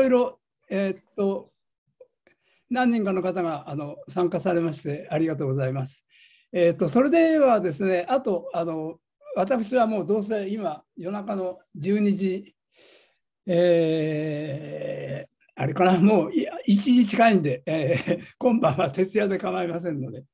ろいろ、えー、っと、何人かの方があの参加されましてありがとうございます。えーと、とそれではですねあとあの私はもうどうせ今夜中の12時、えー、あれかなもう1時近いんで、えー、今晩は徹夜で構いませんので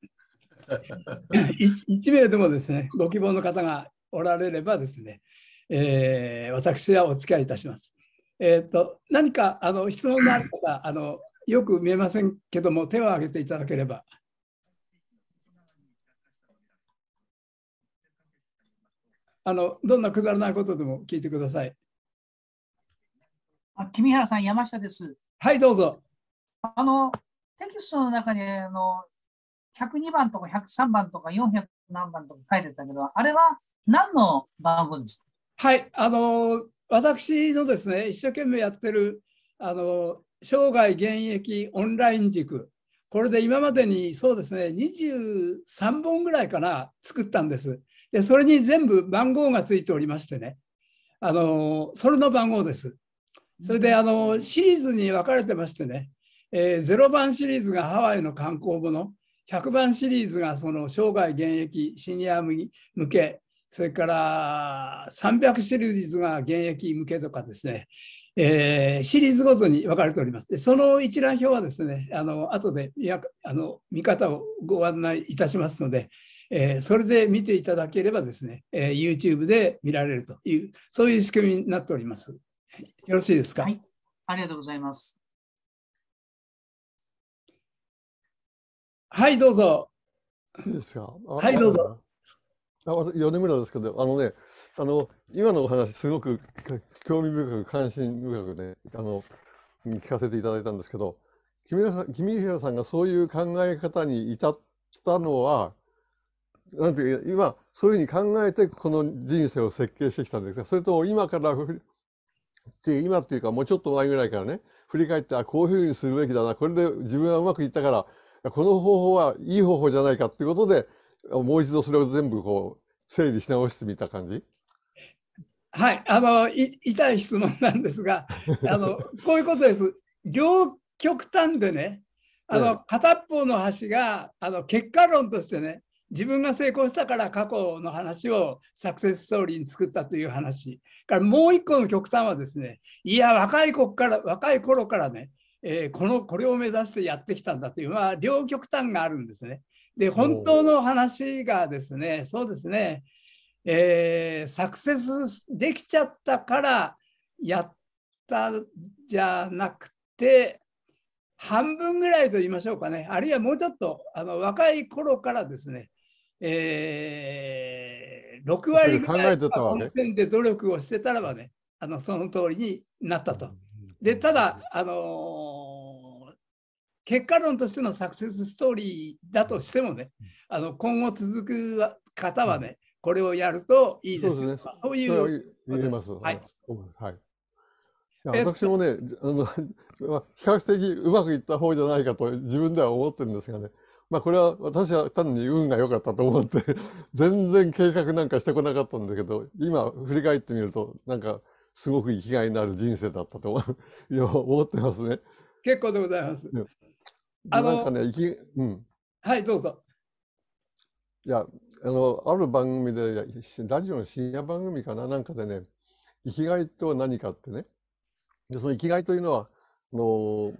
1, 名でもですねご希望の方がおられればですね、えー、私はお付き合いいたします。えっ、ー、と、何かあの質問がある方、あのよく見えませんけども、手を挙げていただければ。あのどんなくだらないことでも聞いてください。あ君原さん、山下です。はい、どうぞ。あのテキストの中にあの102番とか103番とか400何番とか書いてたけど、あれは何の番号ですかはい、あの私のですね、一生懸命やってる、あの、生涯現役オンライン塾、これで今までにそうですね、23本ぐらいかな、作ったんです。で、それに全部番号がついておりましてね、あの、それの番号です。それで、あの、シリーズに分かれてましてね、えー、0番シリーズがハワイの観光もの、100番シリーズがその生涯現役シニア向け、それから300シリーズが現役向けとかですね、えー、シリーズごとに分かれております。その一覧表はですね、あの後でやあの見方をご案内いたしますので、えー、それで見ていただければですね、えー、YouTube で見られるという、そういう仕組みになっております。よろしいですか。はい、ありがとうございます。はい、どうぞ。いいはい、どうぞ。あ米村ですけど、あのね、あの、今のお話、すごく興味深く、関心深くね、あの、聞かせていただいたんですけど、君平さん君平さんがそういう考え方に至ったのは、なんていう今、そういうふうに考えて、この人生を設計してきたんですが、それと今からって今っていうか、もうちょっと前ぐらいからね、振り返って、あ、こういうふうにするべきだな、これで自分はうまくいったから、この方法はいい方法じゃないかっていうことで、もう一度それを全部こう整理し直してみた感じはい、あのい痛い質問なんですが、あのこういうことです。両極端でね、あの、片っぽの端があの結果論としてね、自分が成功したから過去の話をサクセスストーリーに作ったという話。からもう一個の極端はですね、いや若い子から若い頃からね、えー、このこれを目指してやってきたんだというまあ両極端があるんですね。で、本当の話がですね、そうですね、えー、サクセスできちゃったからやったじゃなくて、半分ぐらいと言いましょうかね、あるいはもうちょっとあの若い頃からですね、えー、6割ぐらい本点で努力をしてたらばね、あのその通りになったと。で、ただ、あのー結果論としてのサクセスストーリーだとしてもね、あの今後続く方はね、これをやるといいですよ、ね、そういう言えます。はい、はい私もね、あの まあ、比較的うまくいった方じゃないかと自分では思ってるんですがね、まあ、これは私は単に運が良かったと思って、全然計画なんかしてこなかったんだけど、今振り返ってみると、なんかすごく生きがいのある人生だったと思 ってますね。結構でございます。あの、なんかね、うん。はい、どうぞ。いや、あの、ある番組で、ラジオの深夜番組かな、なんかでね、生きがいとは何かってね、でその生きがいというのは、あの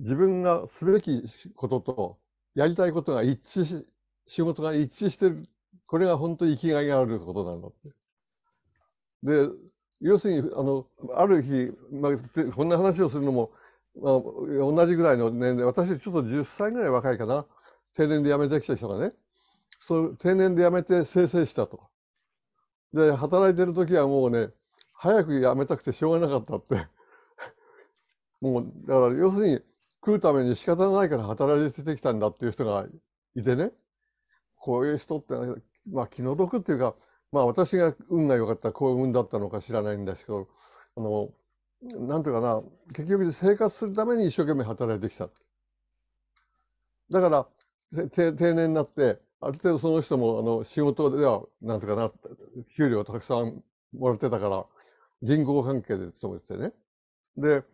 自分がすべきことと、やりたいことが一致し、仕事が一致してる、これが本当に生きがいがあることなんだって。で、要するに、あの、ある日、まあ、こんな話をするのも、同じぐらいの年齢、私ちょっと10歳ぐらい若いかな、定年で辞めてきた人がね、そう定年で辞めて生成したと。で、働いてる時はもうね、早く辞めたくてしょうがなかったって。もう、だから要するに食うために仕方ないから働いてきたんだっていう人がいてね、こういう人って、まあ気の毒っていうか、まあ私が運が良かった幸運だったのか知らないんですけど、あの、なんていうかな、結局生活するために一生懸命働いてきた。だから、定年になって、ある程度その人もあの仕事では、なんていうかな、給料たくさんもらってたから、銀行関係で勤めててね。で、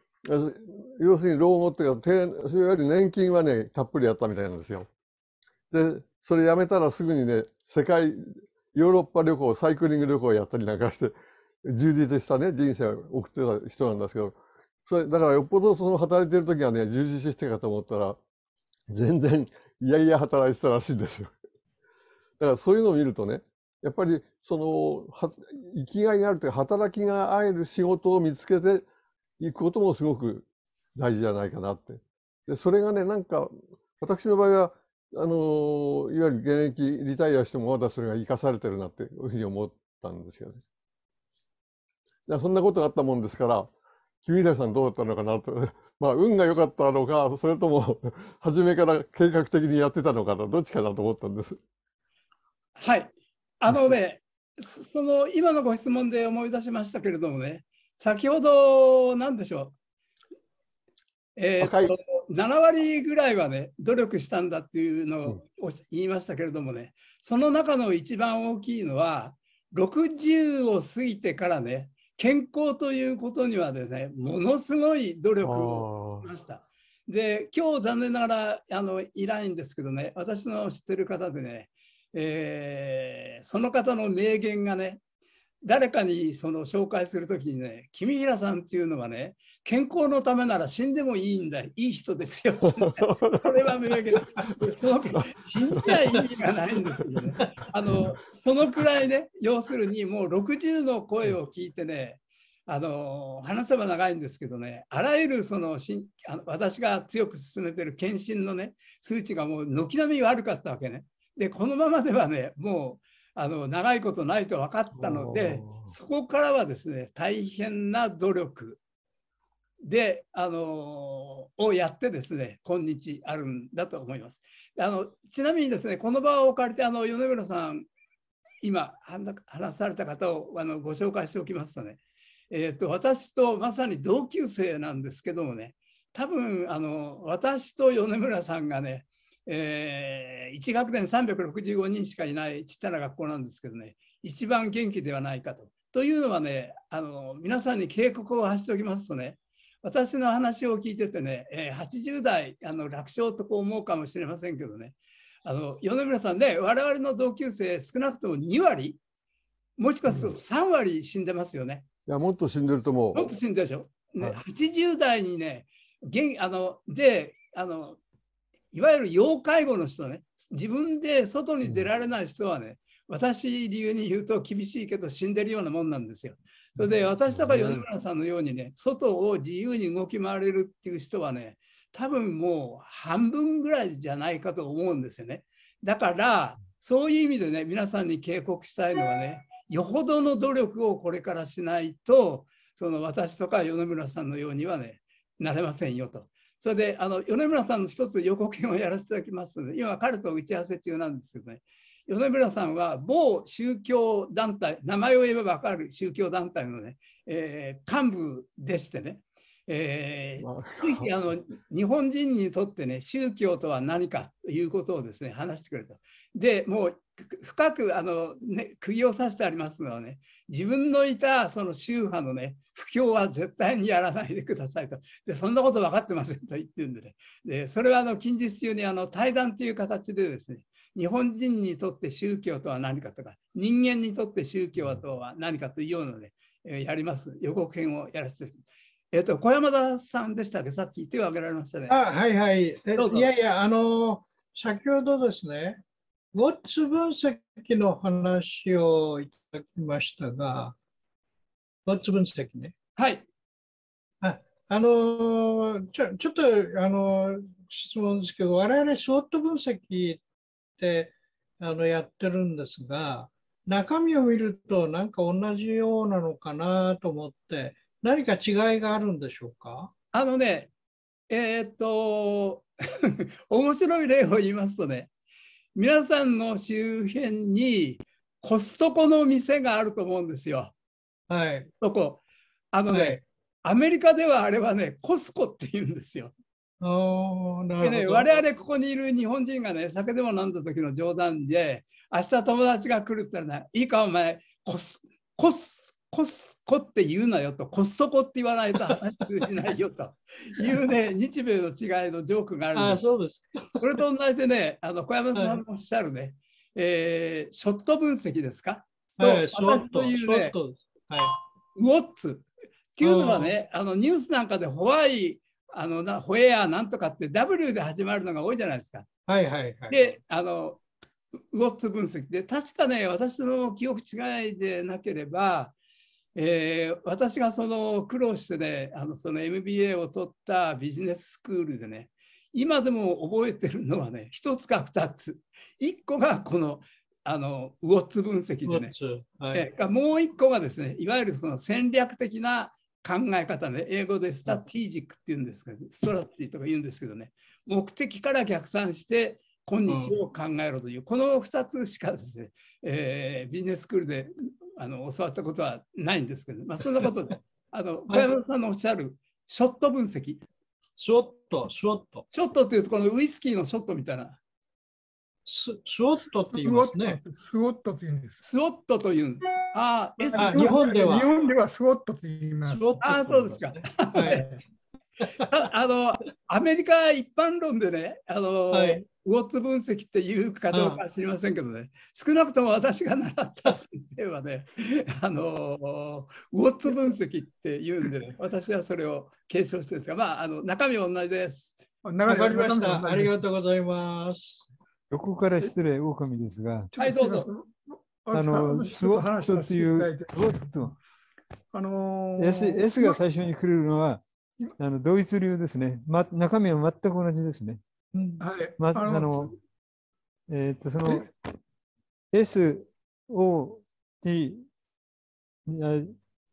要するに老後っていうか、定年金はね、たっぷりやったみたいなんですよ。で、それやめたらすぐにね、世界、ヨーロッパ旅行、サイクリング旅行やったりなんかして、充実したね、人生を送ってた人なんですけど、それ、だからよっぽどその働いてる時はね、充実してたかと思ったら、全然、いやいや働いてたらしいんですよ。だからそういうのを見るとね、やっぱり、その、生きがいがあるというか、働きが合える仕事を見つけていくこともすごく大事じゃないかなって。で、それがね、なんか、私の場合は、あの、いわゆる現役リタイアしてもまだそれが生かされてるなっていうふうに思ったんですよね。いや、そんなことがあったもんですから、君平さんどうだったのかなと。まあ、運が良かったのか、それとも、初めから計画的にやってたのかな、どっちかなと思ったんです。はい。あのね、その、今のご質問で思い出しましたけれどもね、先ほど、なんでしょう。えー、7割ぐらいはね努力したんだっていうのを言いましたけれどもね、うん、その中の一番大きいのは60を過ぎてからね健康ということにはですね、ものすごい努力をしました。で、今日残念ながらあのいないんですけどね、私の知ってる方でね、えー、その方の名言がね、誰かにその紹介するときにね、君平さんっていうのはね、健康のためなら死んでもいいんだ、いい人ですよ。そ れは見るけど、その死んじゃ意味がないんですよね。あのそのくらいね、要するにもう60の声を聞いてね、あの話せば長いんですけどね、あらゆるそのしあの私が強く進めてる検診のね、数値がもう軒並み悪かったわけね。で、このままではね、もうあの長いことないと分かったのでそこからはですね大変な努力であのをやってですね今日あるんだと思います。あのちなみにですねこの場を借りてあの米村さん今話された方をあのご紹介しておきますとね、えーと、と私とまさに同級生なんですけどもね多分あの私と米村さんがねえー、1学年365人しかいないちっちゃな学校なんですけどね一番元気ではないかと。というのはねあの皆さんに警告を発しておきますとね私の話を聞いててね、えー、80代あの楽勝とこう思うかもしれませんけどねあの米村さんね我々の同級生少なくとも2割もしかすると3割死んでますよね。いやもっと死んでると思う。もっと死んでるでしょ。ねはい、80代にね現あのであのいわゆる要介護の人ね、自分で外に出られない人はね、私理由に言うと厳しいけど死んでるようなもんなんですよ。それで私とか米村さんのようにね、外を自由に動き回れるっていう人はね、多分もう半分ぐらいじゃないかと思うんですよね。だから、そういう意味でね、皆さんに警告したいのはね、よほどの努力をこれからしないと、その私とか米村さんのようにはね、なれませんよと。それであの米村さんの一つ予告編をやらせていただきますので今彼と打ち合わせ中なんですけどね米村さんは某宗教団体名前を言えば分かる宗教団体のね、えー、幹部でしてね、えー、あの日本人にとってね宗教とは何かということをですね話してくれた。でもう深くあの、ね、釘を刺してありますのはね自分のいたその宗派のね不況は絶対にやらないでくださいとでそんなこと分かってませんと言ってるんでねでそれはあの近日中にあの対談という形でですね日本人にとって宗教とは何かとか人間にとって宗教とは何かというようなねやります予告編をやらせてえっ、と小山田さんでしたっけさっき手を挙げられましたねあはいはいいやいやあの先ほどですねウォッツ分析の話をいただきましたが、ウォッツ分析ね。はい。ああのちょ、ちょっと、あの質問ですけど、我々、ショット分析ってあのやってるんですが、中身を見ると、なんか同じようなのかなと思って、何か違いがあるんでしょうかあのね、えー、っと、面白い例を言いますとね、皆さんの周辺にコストコの店があると思うんですよ。はい。そこ。あのね、はい、アメリカではあれはね、コスコって言うんですよ。なるほどでね、我々ここにいる日本人がね、酒でも飲んだ時の冗談で、明日友達が来るって言ったら、ね、いいかお前、コス、コスコスコって言うなよと、コストコって言わないと話通じないよというね、日米の違いのジョークがあるんです。そうですこれと同じでね、あの小山さんのおっしゃるね、はい、えー、ショット分析ですか、はい、と、私というね、はい、ウォッツ。っていうのはね、あのニュースなんかでホワイあのなホエアなんとかって W で始まるのが多いじゃないですか。はいはいはい、であのウォッツ分析で確かね私の記憶違いでなければえー、私がその苦労してねあのその MBA を取ったビジネススクールでね今でも覚えてるのはね1つか2つ1個がこのあのウォッツ分析でね、はい、えもう1個がですねいわゆるその戦略的な考え方ね英語でスタティジックっていうんですけど、ね、ストラティとか言うんですけどね目的から逆算して今日を考えろという、うん、この2つしかですね、えー、ビジネススクールであの教わったことはないんですけど、まあ、そんなことで、あの小山さんのおっしゃるショット分析。ショット、ショット。ショットっていうと、このウイスキーのショットみたいな。ショットって言いますね。スウォットって言うんです。スウォットという。ああ、S あ日本では。日本ではスウォットって言います。ああ、そうですか。はい、あのアメリカ一般論でね、あの、はい、魚津分析っていうかどうか知りませんけどね、少なくとも私が習った先生はね、あの魚津分析っていうんで、ね、私はそれを継承してるんですが、まあ、あの中身は同じです。わかりました。ありがとうございます。横から失礼、狼ですが。はい、どうぞ。あの、すごいう、スワット。あのー、S, S が最初に来るのは、あの同一流ですね、ま。中身は全く同じですね。はい。まあの、えっ、と、その S O、T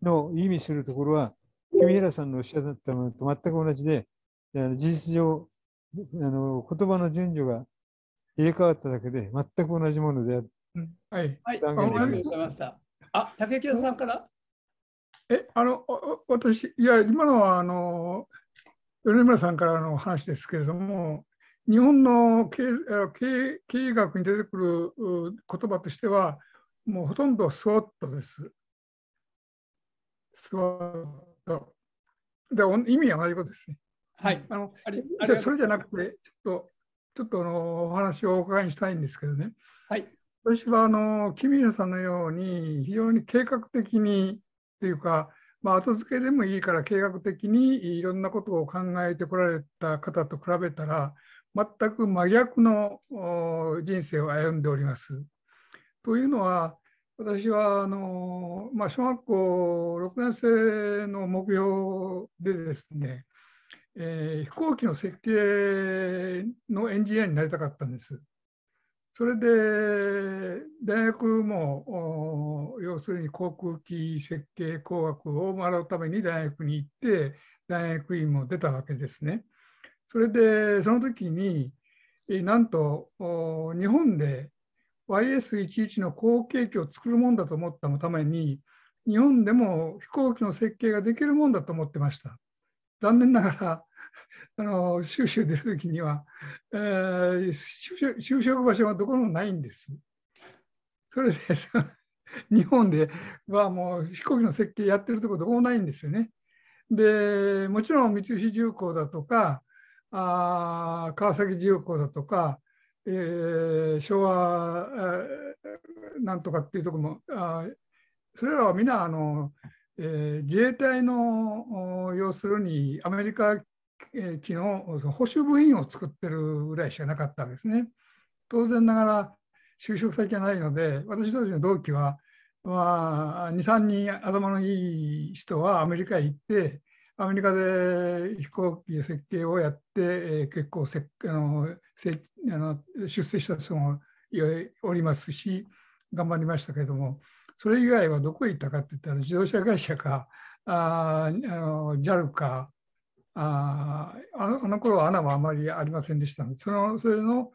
の意味するところは、君平さんのおっしゃったものと全く同じで、事実上、あの言葉の順序が入れ替わっただけで、全く同じものである。はい。はい、ありがとうございました。あ、竹清さんから。え、あの、私、いや、今のは、あの、米村さんからの話ですけれども、日本の経経経営学に出てくる言葉としては、もうほとんどスワットです。スワット。で、意味は同じことですね。はい。あのじゃそれじゃなくて、ちょっと、ちょっとあのお話をお伺いしたいんですけどね。はい。私はあの君のさんのように、非常に計画的にというか、まあ、後付けでもいいから計画的にいろんなことを考えてこられた方と比べたら、全く真逆の人生を歩んでおります。というのは私はあの、まあ、小学校6年生の目標でですね、えー、飛行機の設計のエンジニアになりたかったんです。それで大学も要するに航空機設計工学を学ぶために大学に行って大学院も出たわけですね。それでその時になんと日本で YS11 の後継機を作るもんだと思ったために日本でも飛行機の設計ができるもんだと思ってました。残念ながら あの収集出る時には、えー、就職場所がどこもないんです。それで 日本ではもう飛行機の設計やってるとこどこもないんですよね。でもちろん三菱重工だとかあ川崎重工だとか、えー、昭和、えー、なんとかっていうとこもあそれらは皆あの、えー、自衛隊の要するにアメリカ機の補修部品を作ってるぐらいしかなかったんですね。当然ながら就職先がないので私たちの同期は、まあ、23人頭のいい人はアメリカへ行ってアメリカで飛行機設計をやって、えー、結構せあのせあの出世した人もおりますし、頑張りましたけれども、それ以外はどこへ行ったかって言ったら、自動車会社か、ああの JAL か、ああの頃は穴はあまりありませんでしたので、そのそれの、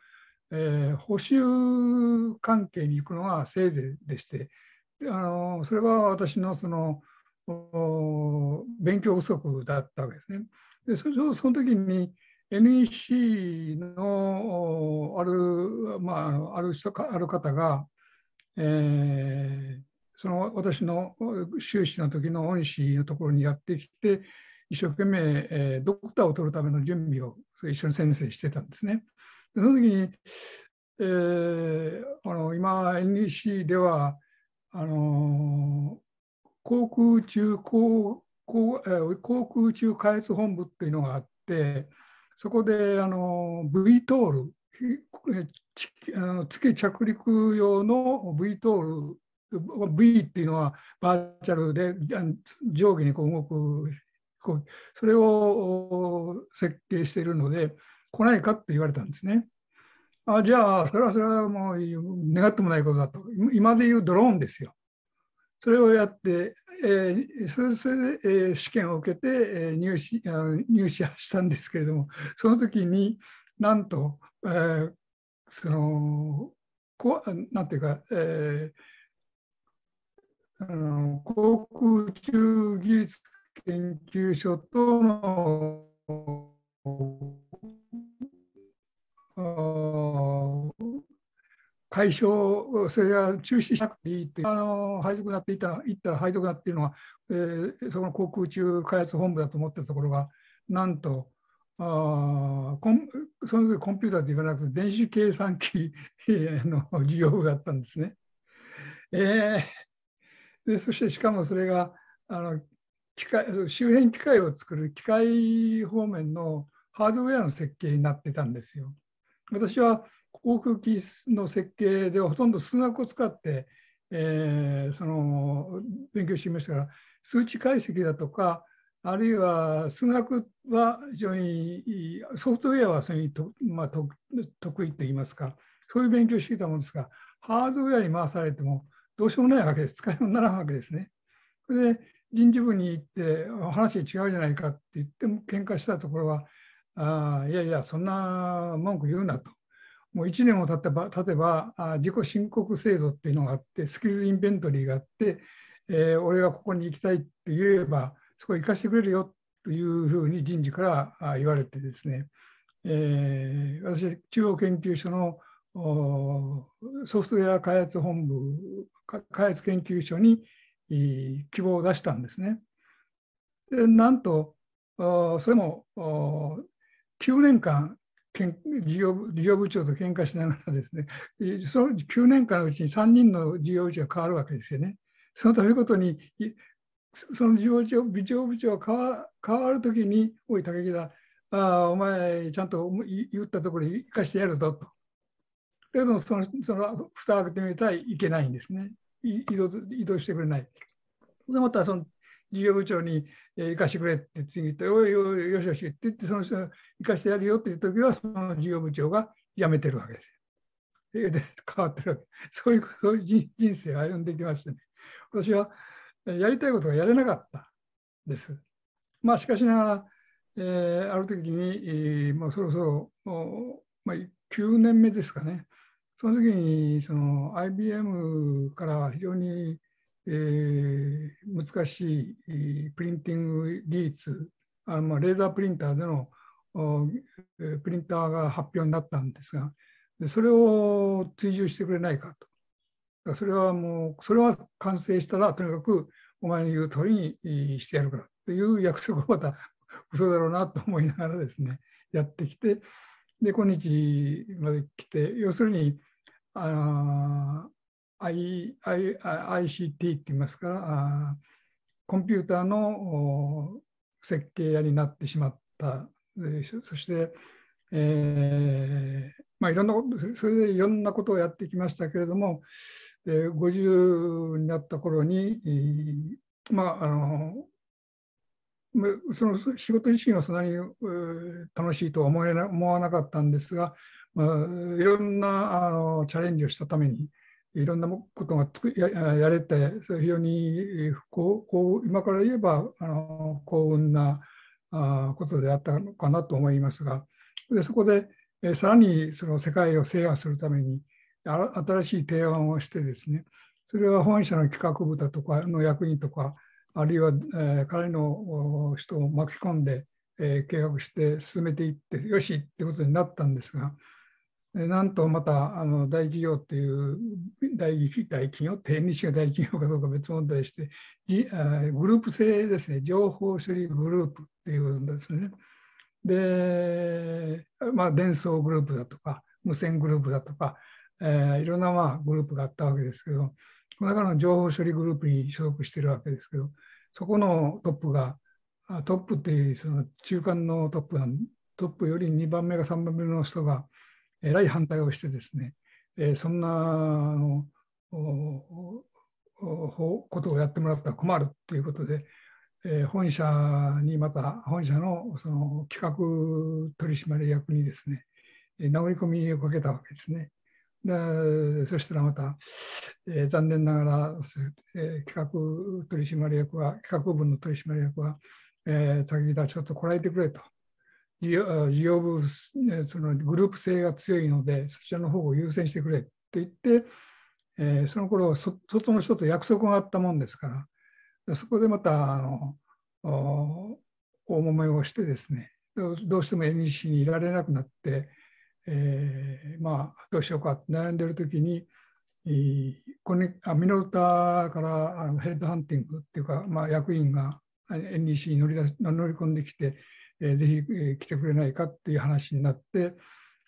えー、補修関係に行くのがせいぜいでして、あのそれは私のその勉強不足だったわけですね。でその時に NEC のある,、まあ、ある人かある方が、えー、その私の修士の時の恩師のところにやってきて一生懸命、えー、ドクターを取るための準備を一緒に先生してたんですね。でその時に、えー、あの今 NEC ではあの航空宇宙航航航空宇宙開発本部っていうのがあってそこであの V トール月着陸用の V トール V っていうのはバーチャルで上下にこう動くそれを設計しているので来ないかって言われたんですね。あじゃあそれはそれはもう願ってもないことだと今で言うドローンですよ。それをやって、えー、それそれで、えー、試験を受けて、えー、入試あ入試したんですけれども、その時になんと、えー、そのこなんていうか、えー、あの航空宇宙技術研究所とのあ解消、それが中止しなくていいって、あの配属になっていた、行ったら配属だっていうのは、えー、その航空宇宙開発本部だと思ったところが、なんと、あその時コンピューターて言わなくて、電子計算機の事業部だったんですね。えー、でそしてしかもそれがあの機械周辺機械を作る機械方面のハードウェアの設計になってたんですよ。私は航空機の設計ではほとんど数学を使って、えー、その勉強していましたが数値解析だとかあるいは数学は非常にソフトウェアはそれにと、まあ、得意といいますかそういう勉強してきたものですがハードウェアに回されてもどうしようもないわけです使いようにならんわけですね。それで人事部に行って話違うじゃないかって言っても喧嘩したところはあいやいやそんな文句言うなともう1年も経たばてば自己申告制度っていうのがあって、スキルズインベントリーがあって、えー、俺がここに行きたいって言えば、そこ行かせてくれるよというふうに人事から言われてですね、えー、私、中央研究所のソフトウェア開発本部、開発研究所に希望を出したんですね。でなんと、それも9年間事業事業部長と喧嘩しながらですね、その9年間のうちに3人の事業部長が変わるわけですよね。そのためごとに、その事業部長備長部長が変わるときに、おい、武木だ、ああ、お前、ちゃんと言ったところに生かしてやるぞと。けども、その、その蓋を開けてみたらいけないんですね。移動移動してくれない。でまたその事業部長に、え行かしてくれって次言って、おいおい、よしよしって言って、その人行かしてやるよって言った時は、その事業部長が辞めてるわけですよ。で、変わってるわけ。そういう、そういう人生を歩んできましてね。私は、やりたいことがやれなかったです。まあ、しかしながら、えー、ある時に、えー、もうそろそろ、まあ、9年目ですかね。その時に、その IBM から非常にえー、難しいプリンティング技術あ、まあ、レーザープリンターでのプリンターが発表になったんですがそれを追従してくれないかとそれはもうそれは完成したらとにかくお前の言う通りにしてやるからという約束をまた嘘だろうなと思いながらですねやってきてで今日まで来て要するにあ I I ICT って言いますか、コンピューターの設計屋になってしまった。そして、えー、まあ、いろんなこと、それでいろんなことをやってきましたけれども、えー、50になった頃に、えー、まあ、あのその仕事自身はそんなに楽しいとは思えな思わなかったんですが、まあ、いろんなあのチャレンジをしたために、いろんなことがつくややれて、それ非常に不幸今から言えばあの幸運なあことであったのかなと思いますが、でそこで、えさらにその世界を制覇するために新しい提案をしてですね、それは本社の企画部だとかの役員とか、あるいは、え彼の人を巻き込んで、え計画して進めていって、よしってことになったんですが、なんとまたあの大企業っていう大大企業、低日が大企業かどうか別問題して、グループ制ですね、情報処理グループっていうことですね。で、まあ、伝送グループだとか、無線グループだとか、えー、いろんなまあグループがあったわけですけど、この中の情報処理グループに所属してるわけですけど、そこのトップが、トップっていうその中間のトップトップより2番目が3番目の人が、えらい反対をしてですね、えそんなあのことをやってもらったら困るということで、え本社にまた本社のその企画取締役にですね殴り込みをかけたわけですね。でそしたらまた、えー、残念ながら、えー、企画取締役は企画部の取締役は、えー、先田ちょっとこらえてくれと、事業部、そのグループ性が強いので、そちらの方を優先してくれと言って、えー、その頃外の人と約束があったもんですから、そこでまたあの大揉めをしてですね、どうしても NEC にいられなくなって、えー、まあどうしようかって悩んでる時に、こあミノルタからあのヘッドハンティングっていうか、まあ、役員が NEC に乗り乗り込んできて、えー、ぜひ、えー、来てくれないかっていう話になって、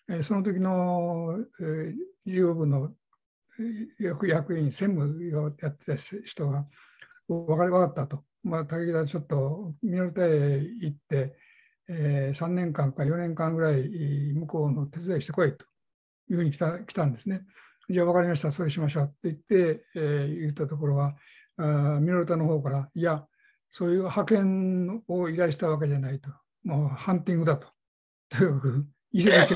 えー、その時の、えー、医療部の役役員、専務をやってた人が、分かり分かったと、まあ、武田ちょっとミノルタへ行って、えー、3年間か4年間ぐらい向こうの手伝いしてこいというふうに来た来たんですね。じゃあ分かりました、そうしましょうって言って、えー、言ったところは、あミノルタの方から、いや、そういう派遣を依頼したわけじゃないと。もうハンティングだと、とにかく忙しい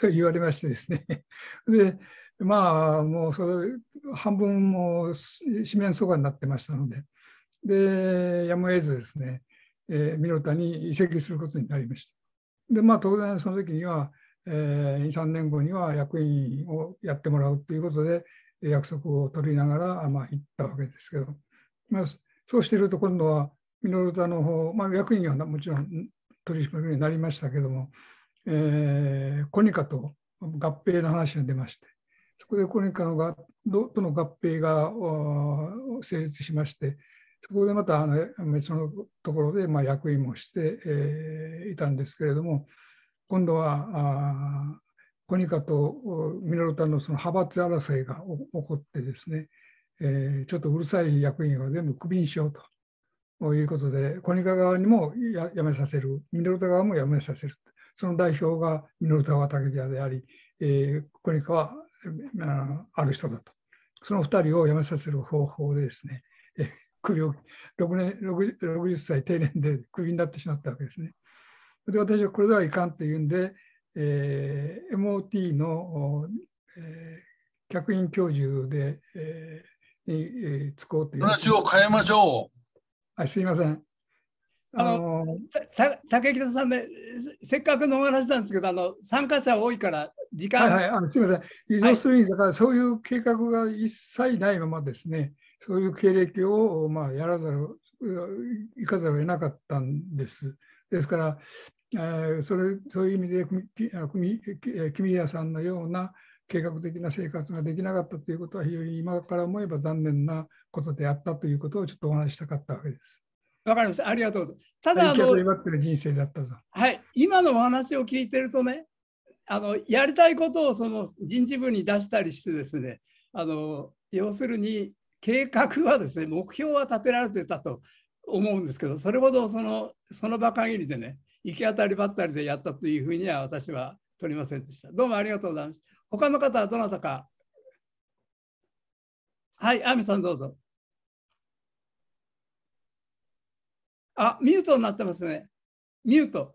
と言われましてですね。で、まあ、もうそれ、半分もう四面相場になってましたので、で、やむを得ずですね、えー、ミノタに移籍することになりました。で、まあ、当然その時には、えー、2、3年後には役員をやってもらうということで、約束を取りながら、まあ、行ったわけですけど、まあ、そうしていると今度はミノルタの方、まあ、役員はもちろん取締役になりましたけども、えー、コニカと合併の話が出まして、そこでコニカのがとの合併が成立しまして、そこでまたあの別のところでまあ役員もして、えー、いたんですけれども、今度はあコニカとミノルタのその派閥争いが起こってですね、えー、ちょっとうるさい役員を全部クビにしようとということで、コニカ側にもやめさせる、ミノルタ側もやめさせる。その代表がミノルタは竹田であり、えー、コニカはある人だと。その2人をやめさせる方法でですね、えー、首を6年 60, 60歳定年で首になってしまったわけですね。で私はこれではいかんというんで、えー、MOT の、えー、客員教授で、えー、に、えー、こうという。話を変えましょう。はい、すいません。あのー、竹北さんね、せっかくのお話なんですけど、あの参加者多いから、時間。はい、はい、あのすみません。要するに、だからそういう計画が一切ないままですね、そういう経歴を、まあ、やらざる、いかざるを得なかったんです。ですから、えー、それそういう意味で、え、君平さんのような、計画的な生活ができなかったということは非常に今から思えば残念なことであったということをちょっとお話したかったわけです。わかりました。ありがとうございます。ただあの、人生だったぞはい、今のお話を聞いてるとね、あのやりたいことをその人事部に出したりしてですね、あの要するに計画はですね、目標は立てられてたと思うんですけど、それほどそのその場限りでね、行き当たりばったりでやったというふうには私は取りませんでした。どうもありがとうございました。他の方はどなたか。はい、アミさんどうぞ。あ、ミュートになってますね。ミュート。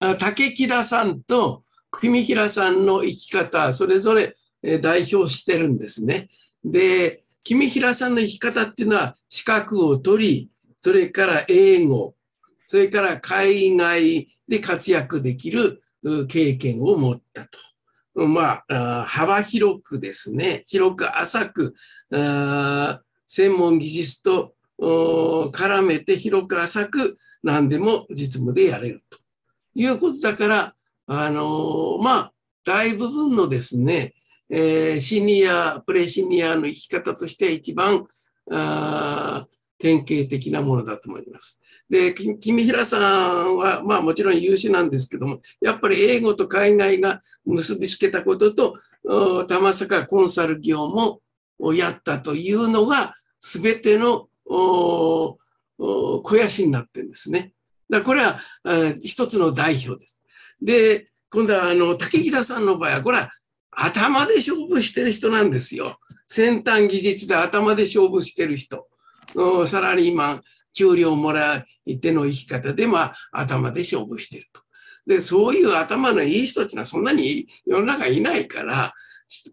あ竹木田さんと組平さんの生き方、それぞれ代表してるんですね。で、君平さんの生き方っていうのは資格を取り、それから英語、それから海外で活躍できる経験を持ったと。まあ、幅広くですね、広く浅く、専門技術と絡めて広く浅く何でも実務でやれるということだから、あのまあ、大部分のですね、シニア、プレシニアの生き方としては一番、あ典型的なものだと思います。で、君平さんは、まあもちろん有志なんですけども、やっぱり英語と海外が結びつけたことと、玉坂コンサル業もやったというのが、全ての肥やしになってるんですね。だこれは一つの代表です。で、今度はあの竹木田さんの場合は、これは頭で勝負してる人なんですよ。先端技術で頭で勝負してる人。サラリーマン、給料もらっての生き方で、まあ、頭で勝負してると。で、そういう頭のいい人っていうのはそんなに世の中いないから、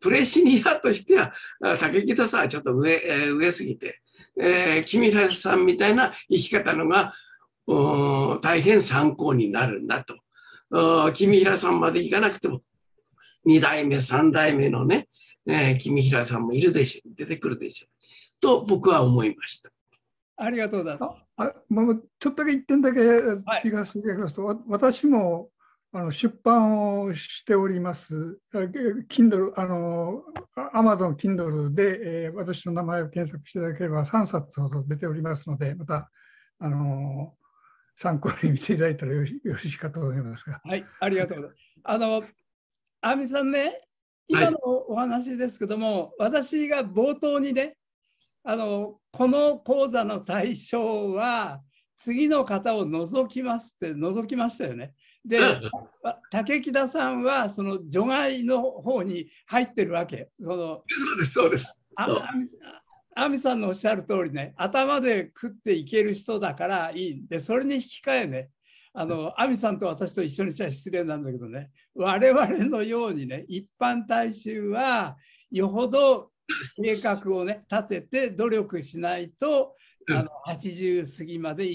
プレシニアとしては、竹木田さんはちょっと上、えー、上すぎて、えー、君らさんみたいな生き方のが、大変参考になるんだと。君平さんまで行かなくても、二代目、三代目のね、えー、君平さんもいるでしょ、出てくるでしょ。と僕は思いました。ありがとうございます。ああ、ちょっとだけ1点だけていただがますと、はい、私もあの出版をしております、Kindle、あの Amazon Kindle で、えー、私の名前を検索していただければ3冊ほど出ておりますので、また、あの参考に見ていただいたらよよろしいかと思いますが。はい、ありがとうございます。あの、亜美さんね、今のお話ですけども、はい、私が冒頭にね、あのこの講座の対象は次の方を除きますって除きましたよね。で、竹木田さんはその除外の方に入ってるわけ。そのそうですそうです。亜美さんのおっしゃる通りね頭で食っていける人だからいいんでそれに引き換えねあの亜美さんと私と一緒にしちゃ失礼なんだけどね我々のようにね一般大衆はよほど計画をね立てて努力しないとあの80過ぎまで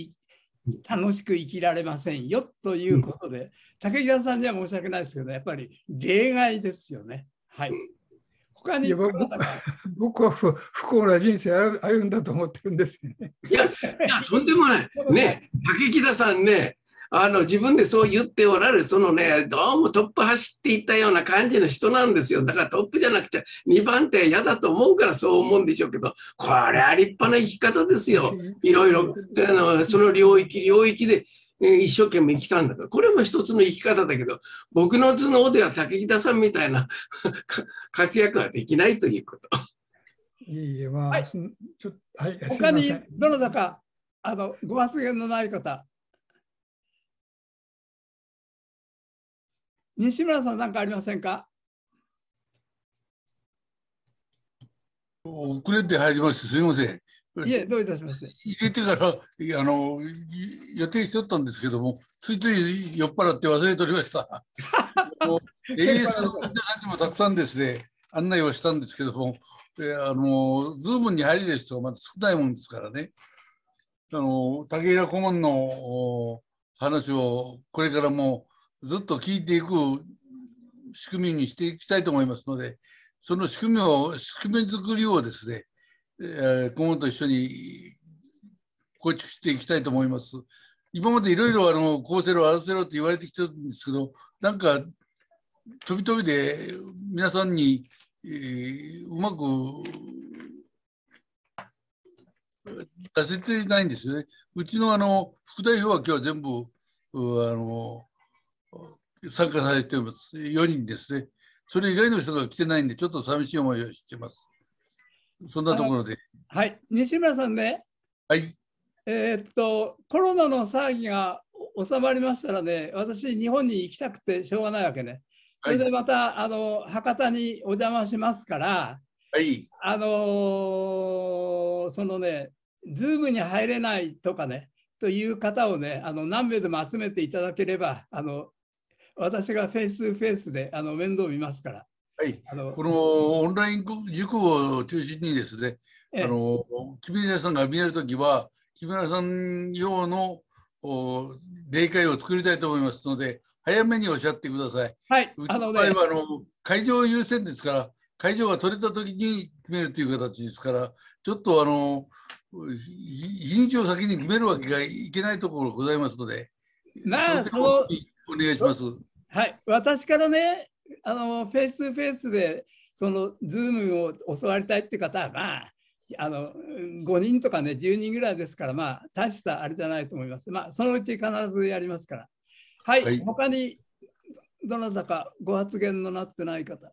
楽しく生きられませんよということで、武田さんには申し訳ないですけどやっぱり例外ですよね。はい、他に 僕は不幸な人生歩んだと思ってるんですよね。いやいや とんでもない。ね 武田さんねあの、自分でそう言っておられる、そのね、どうもトップ走っていったような感じの人なんですよ。だからトップじゃなくちゃ2番手嫌だと思うからそう思うんでしょうけど、これは立派な生き方ですよ。いろいろ、あの、その領域、領域で。一生懸命生きたんだから、これも一つの生き方だけど、僕の頭脳では竹田さんみたいな 活躍はできないということ。いいえ、まあ、はい、ちょはい、他にどなたかあのご発言のない方。西村さん何かありませんか遅れて入りましすみません。いえ、どういたしまして。入れてから、あの、予定しとったんですけども、ついつい酔っ払って忘れておりました。AS の患者さんにもたくさんですね、案内をしたんですけども、えー、あの、ズームに入れる人がまだ少ないもんですからね、あの、竹平顧問の話をこれからもずっと聞いていく仕組みにしていきたいと思いますので、その仕組みを、仕組み作りをですね、えー、今後と一緒に構築していきたいと思います。今までいろいろあの、こうせろ、ああせろって言われてきてるんですけど、なんか、飛び飛びで皆さんに、えー、うまく出せてないんですよね。うちのあの副代表は今日は全部うあの参加されています。4人ですね。それ以外の人が来てないんで、ちょっと寂しい思いをしてます。そんなところで。はい、西村さんね。はい。えー、っと、コロナの騒ぎが収まりましたらね、私、日本に行きたくてしょうがないわけね。それでまた、はい、あの博多にお邪魔しますから、はい、あのー、そのね、ズームに入れないとかね、という方をね、あの何名でも集めていただければ、あの私がフェイスフェイスであの面倒見ますから。はい、あのこのオンライン塾を中心にですね、あの木村さんが見えるときは、木村さん用のお例会を作りたいと思いますので、早めにおっしゃってください。はい、あの、ね、あの会場優先ですから、会場が取れたときに決めるという形ですから、ちょっとあの日にちを先に決めるわけがいけないところございますので。なあ、そのお願いします。はい、私からね、あのフェイスフェイスでそのズームを教わりたいって方は、まあ、あの5人とかね10人ぐらいですからまあ大したあれじゃないと思います。まあそのうち必ずやりますから。はい、はい、他にどなたかご発言のなってない方。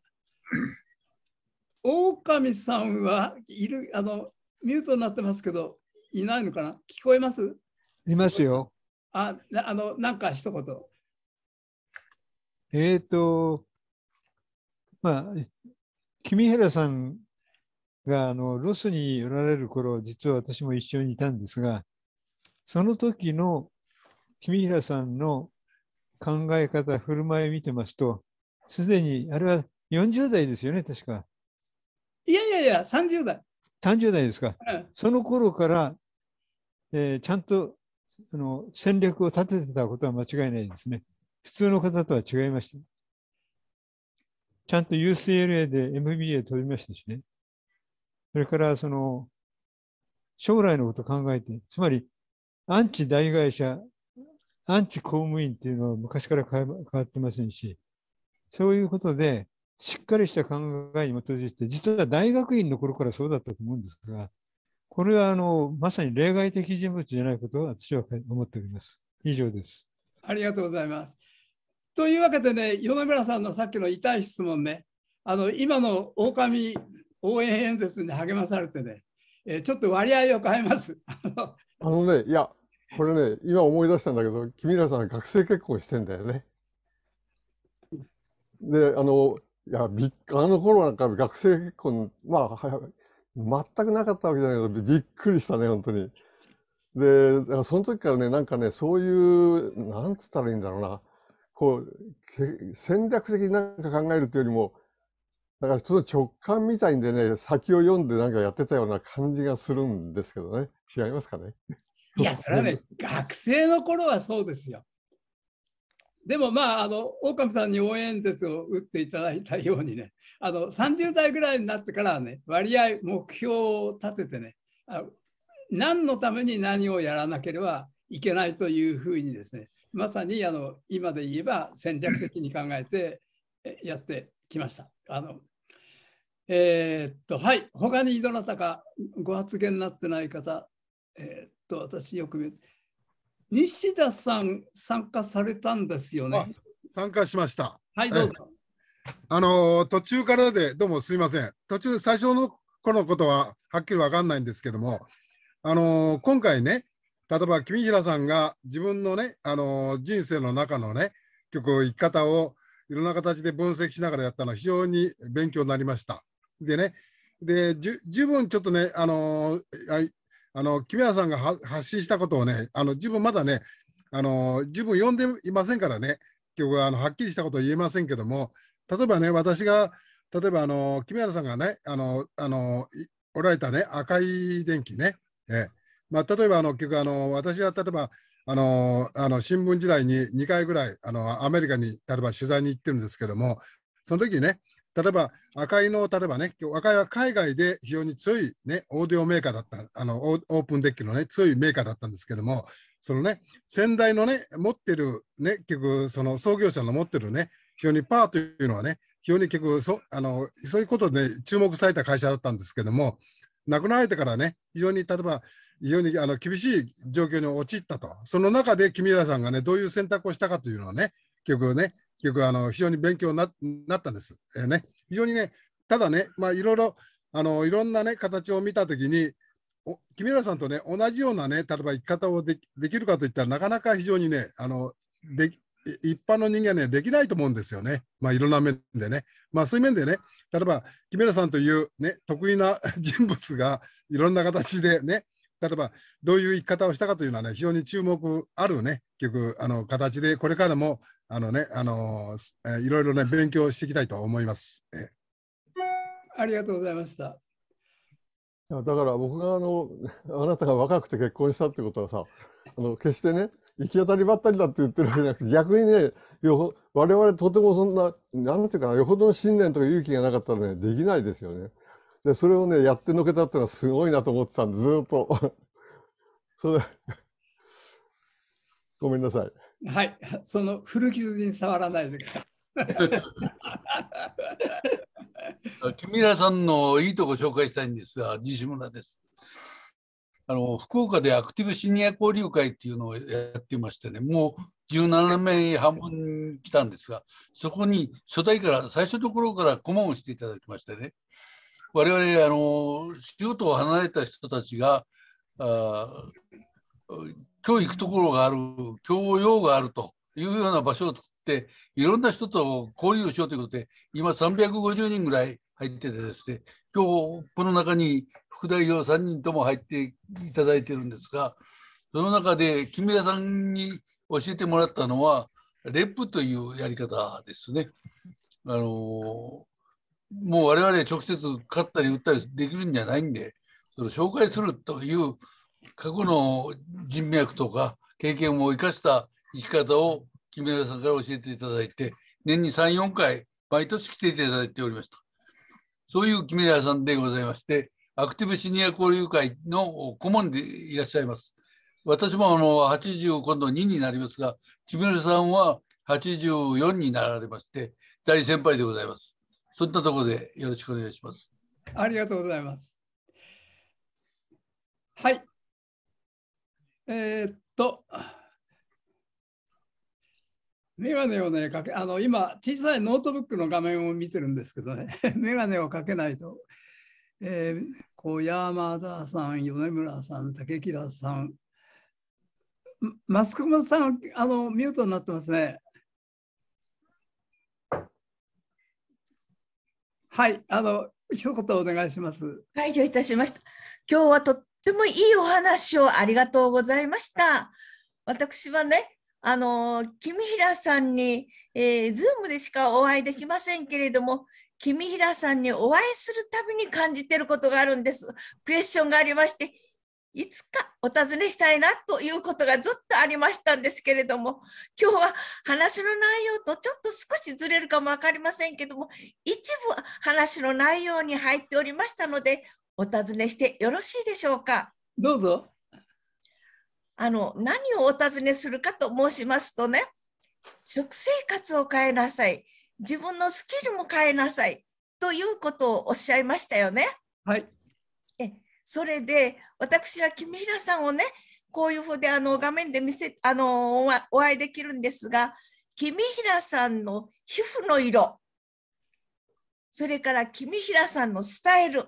狼さんはいるあのミュートになってますけどいないのかな聞こえますいますよ。ああのなんか一言。えっ、ー、と、まあ、君平さんがあのロスにおられる頃、実は私も一緒にいたんですが、その時の君平さんの考え方、振る舞いを見てますと、すでに、あれは40代ですよね、確か。いやいやいや、30代。30代ですか。うん、その頃から、えー、ちゃんとあの戦略を立ててたことは間違いないですね。普通の方とは違いました。ちゃんと UCLA で MBA 取りましたしね。それからその将来のことを考えて、つまりアンチ大会社、アンチ公務員っていうのは昔から変わってませんし、そういうことでしっかりした考えに基づいて、実は大学院の頃からそうだったと思うんですが、これはあのまさに例外的人物じゃないことを私は思っております。以上です。ありがとうございます。というわけでね、米村さんのさっきの痛い質問ね、あの今の狼応援演説に励まされてね、えー、ちょっと割合を変えます。あのね、いや、これね、今思い出したんだけど、君らさん、学生結婚してんだよね。で、あの、いや、びあの頃なんか学生結婚、まあ、全くなかったわけじゃないけど、びっくりしたね、本当に。で、その時からね、なんかね、そういう、なんつったらいいんだろうな。こう、戦略的になんか考えるというよりも、だからその直感みたいでね、先を読んで何かやってたような感じがするんですけどね。違いますかね。いや、それはね、学生の頃はそうですよ。でもまあ、あの、ミさんに応援演説を打っていただいたようにね、あの、30代ぐらいになってからはね、割合目標を立ててね、あ何のために何をやらなければいけないというふうにですね、まさにあの今で言えば戦略的に考えてやってきました。あのえー、っとはいほかにどなたかご発言になってない方、えー、っと私よく見西田さん参加されたんですよね。参加しました。はいどうぞ。あの途中からでどうもすいません。途中最初のこのことははっきり分かんないんですけども、あの今回ね例えば君平さんが自分のね、あのー、人生の中のね曲生き方をいろんな形で分析しながらやったのは非常に勉強になりました。でねで十分ちょっとねあのー、あの君平さんが発信したことをねあの自分まだねあの十分読んでいませんからね曲はあのはっきりしたことは言えませんけども例えばね私が例えばあの君平さんがねあのあのおられたね赤い電気ね、えーまあ、例えばあの結局あの私は例えばあのあの新聞時代に2回ぐらいあのアメリカに例えば取材に行ってるんですけどもその時ね例えば赤井の例えばね赤井は海外で非常に強い、ね、オーディオメーカーだったあのオープンデッキの、ね、強いメーカーだったんですけどもそのね先代のね持ってるね結局その創業者の持ってるね非常にパーというのはね非常に結局そあのそういうことで、ね、注目された会社だったんですけども亡くなられてからね非常に例えば非常にあの厳しい状況に陥ったと、その中で君らさんがね、どういう選択をしたかというのはね、結局ね、結局あの非常に勉強になったんです、えー、ね。非常にね、ただね、まあ、いろいろあのいろんな、ね、形を見たときに、お君らさんとね、同じようなね、例えば生き方をできるかといったらなかなか非常にね、あので一般の人間はね、できないと思うんですよね。まあ、いろんな面でね。まあ、そういう面でね、例えば、木村さんというね、得意な人物が、いろんな形でね、例えばどういう生き方をしたかというのはね非常に注目あるね結局あの形でこれからもあのねあのいろいろね勉強していきたいと思います。ありがとうございました。だから僕があの あなたが若くて結婚したってことはさ あの決してね行き当たりばったりだって言ってるわけじゃなくて逆にねよ我々とてもそんなんていうかよほどの信念とか勇気がなかったらねできないですよね。で、それをね、やってのけたってのはすごいなと思ってたんで、ずっと。それ、ごめんなさい。はい、その古傷に触らないでください。君らさんのいいとこ紹介したいんですが、西村です。あの福岡でアクティブシニア交流会っていうのをやってましてね、もう17名半分来たんですが、そこに初代から、最初の頃から顧問をしていただきましてね、我々あの仕事を離れた人たちがあ今日行くところがある今日用があるというような場所を作っていろんな人と交流しようということで今350人ぐらい入っててですね今日この中に副代表3人とも入っていただいてるんですがその中で木村さんに教えてもらったのはレップというやり方ですね。あのもう我々直接勝ったり打ったりできるんじゃないんで、その紹介するという過去の人脈とか経験を生かした生き方を木村さんから教えていただいて、年に3、4回、毎年来ていただいておりました。そういう木村さんでございまして、アクティブシニア交流会の顧問でいらっしゃいます。私もあの80、今度2になりますが、木村さんは84になられまして、大先輩でございます。そういったところでよろしくお願いします。ありがとうございます。はい。えー、っと、メガネをね、かけ、あの、今、小さいノートブックの画面を見てるんですけどね、メガネをかけないと、えー、う、山田さん、米村さん、竹木田さん、マスコミさん、あの、ミュートになってますね。はい、あの一言お願いします。解除いたしました。今日はとってもいいお話をありがとうございました。私はね、あの君平さんに、えー、ズームでしかお会いできませんけれども、君平さんにお会いするたびに感じてることがあるんです。クエスチョンがありまして、いつかお尋ねしたいなということがずっとありましたんですけれども、今日は話の内容とちょっと少しずれるかも分かりませんけども、一部話の内容に入っておりましたので、お尋ねしてよろしいでしょうか。どうぞ。あの、何をお尋ねするかと申しますとね、食生活を変えなさい、自分のスキルも変えなさいということをおっしゃいましたよね。はい。えそれで私は君平さんをねこういうふうであの画面で見せあのお会いできるんですが君平さんの皮膚の色それから君平さんのスタイル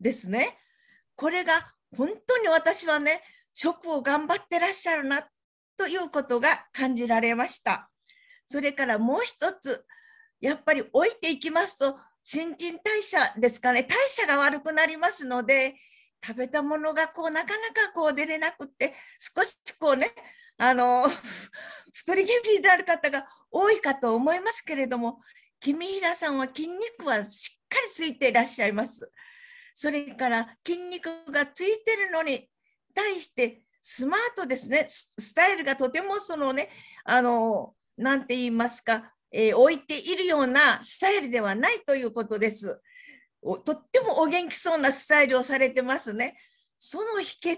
ですねこれが本当に私はね職を頑張ってらっしゃるなということが感じられましたそれからもう一つやっぱり置いていきますと新陳代謝ですかね代謝が悪くなりますので食べたものがこうなかなかこう出れなくって少しこうねあの 太り気味である方が多いかと思いますけれども君平さんは筋肉はしっかりついていらっしゃいます。それから筋肉がついてるのに対してスマートですねスタイルがとてもそのねあの何て言いますか、えー、置いているようなスタイルではないということです。とってもお元気そうなスタイルをされてますね。その秘訣、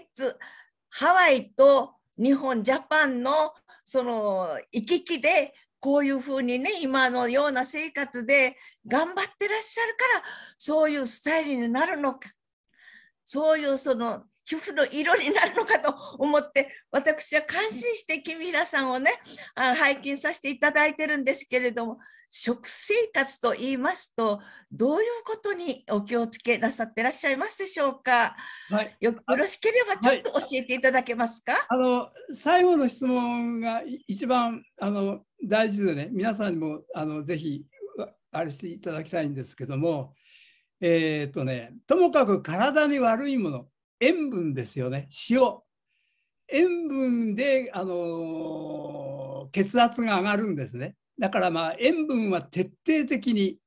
ハワイと日本、ジャパンのその行き来で、こういうふうにね、今のような生活で頑張ってらっしゃるから、そういうスタイルになるのか、そういうその皮膚の色になるのかと思って、私は感心して君平さんをね、あ拝見させていただいてるんですけれども、食生活と言いますと、どういうことにお気をつけなさってらっしゃいますでしょうか。はい、よろしければちょっと教えていただけますか。はい、あの最後の質問が一番あの大事でね、皆さんにもあのぜひあれしていただきたいんですけども、えっ、ー、とね、ともかく体に悪いもの、塩分ですよね、塩。塩分で、あの血圧が上がるんですね。だからまあ塩分は徹底的に、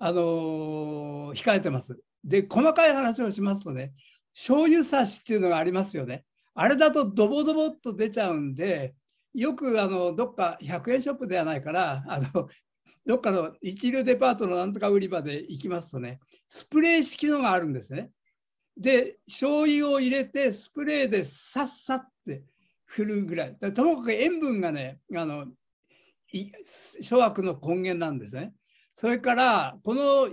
あのー、控えてます。で細かい話をしますとね醤油差しっていうのがありますよね。あれだとドボドボっと出ちゃうんでよくあのどっか100円ショップではないからあのどっかの一流デパートのなんとか売り場で行きますとねスプレー式のがあるんですね。で醤油を入れてスプレーでさっさって振るぐらい。ともかく塩分がねあの諸悪の根源なんですね。それからこの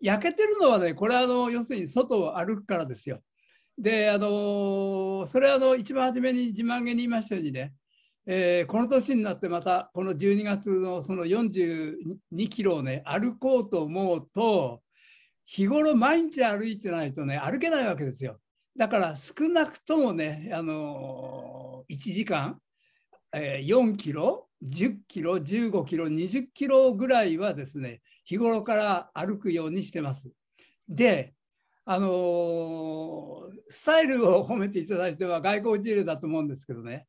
焼けてるのはねこれはあの要するに外を歩くからですよ。であのそれはの一番初めに自慢げに言いましたようにね、えー、この年になってまたこの12月のその42キロをね歩こうと思うと日頃毎日歩いてないとね歩けないわけですよ。だから少なくともねあの1時間、えー、4キロ10キロ、15キロ、20キロぐらいはですね、日頃から歩くようにしてます。で、あのー、スタイルを褒めていただいては外交事例だと思うんですけどね、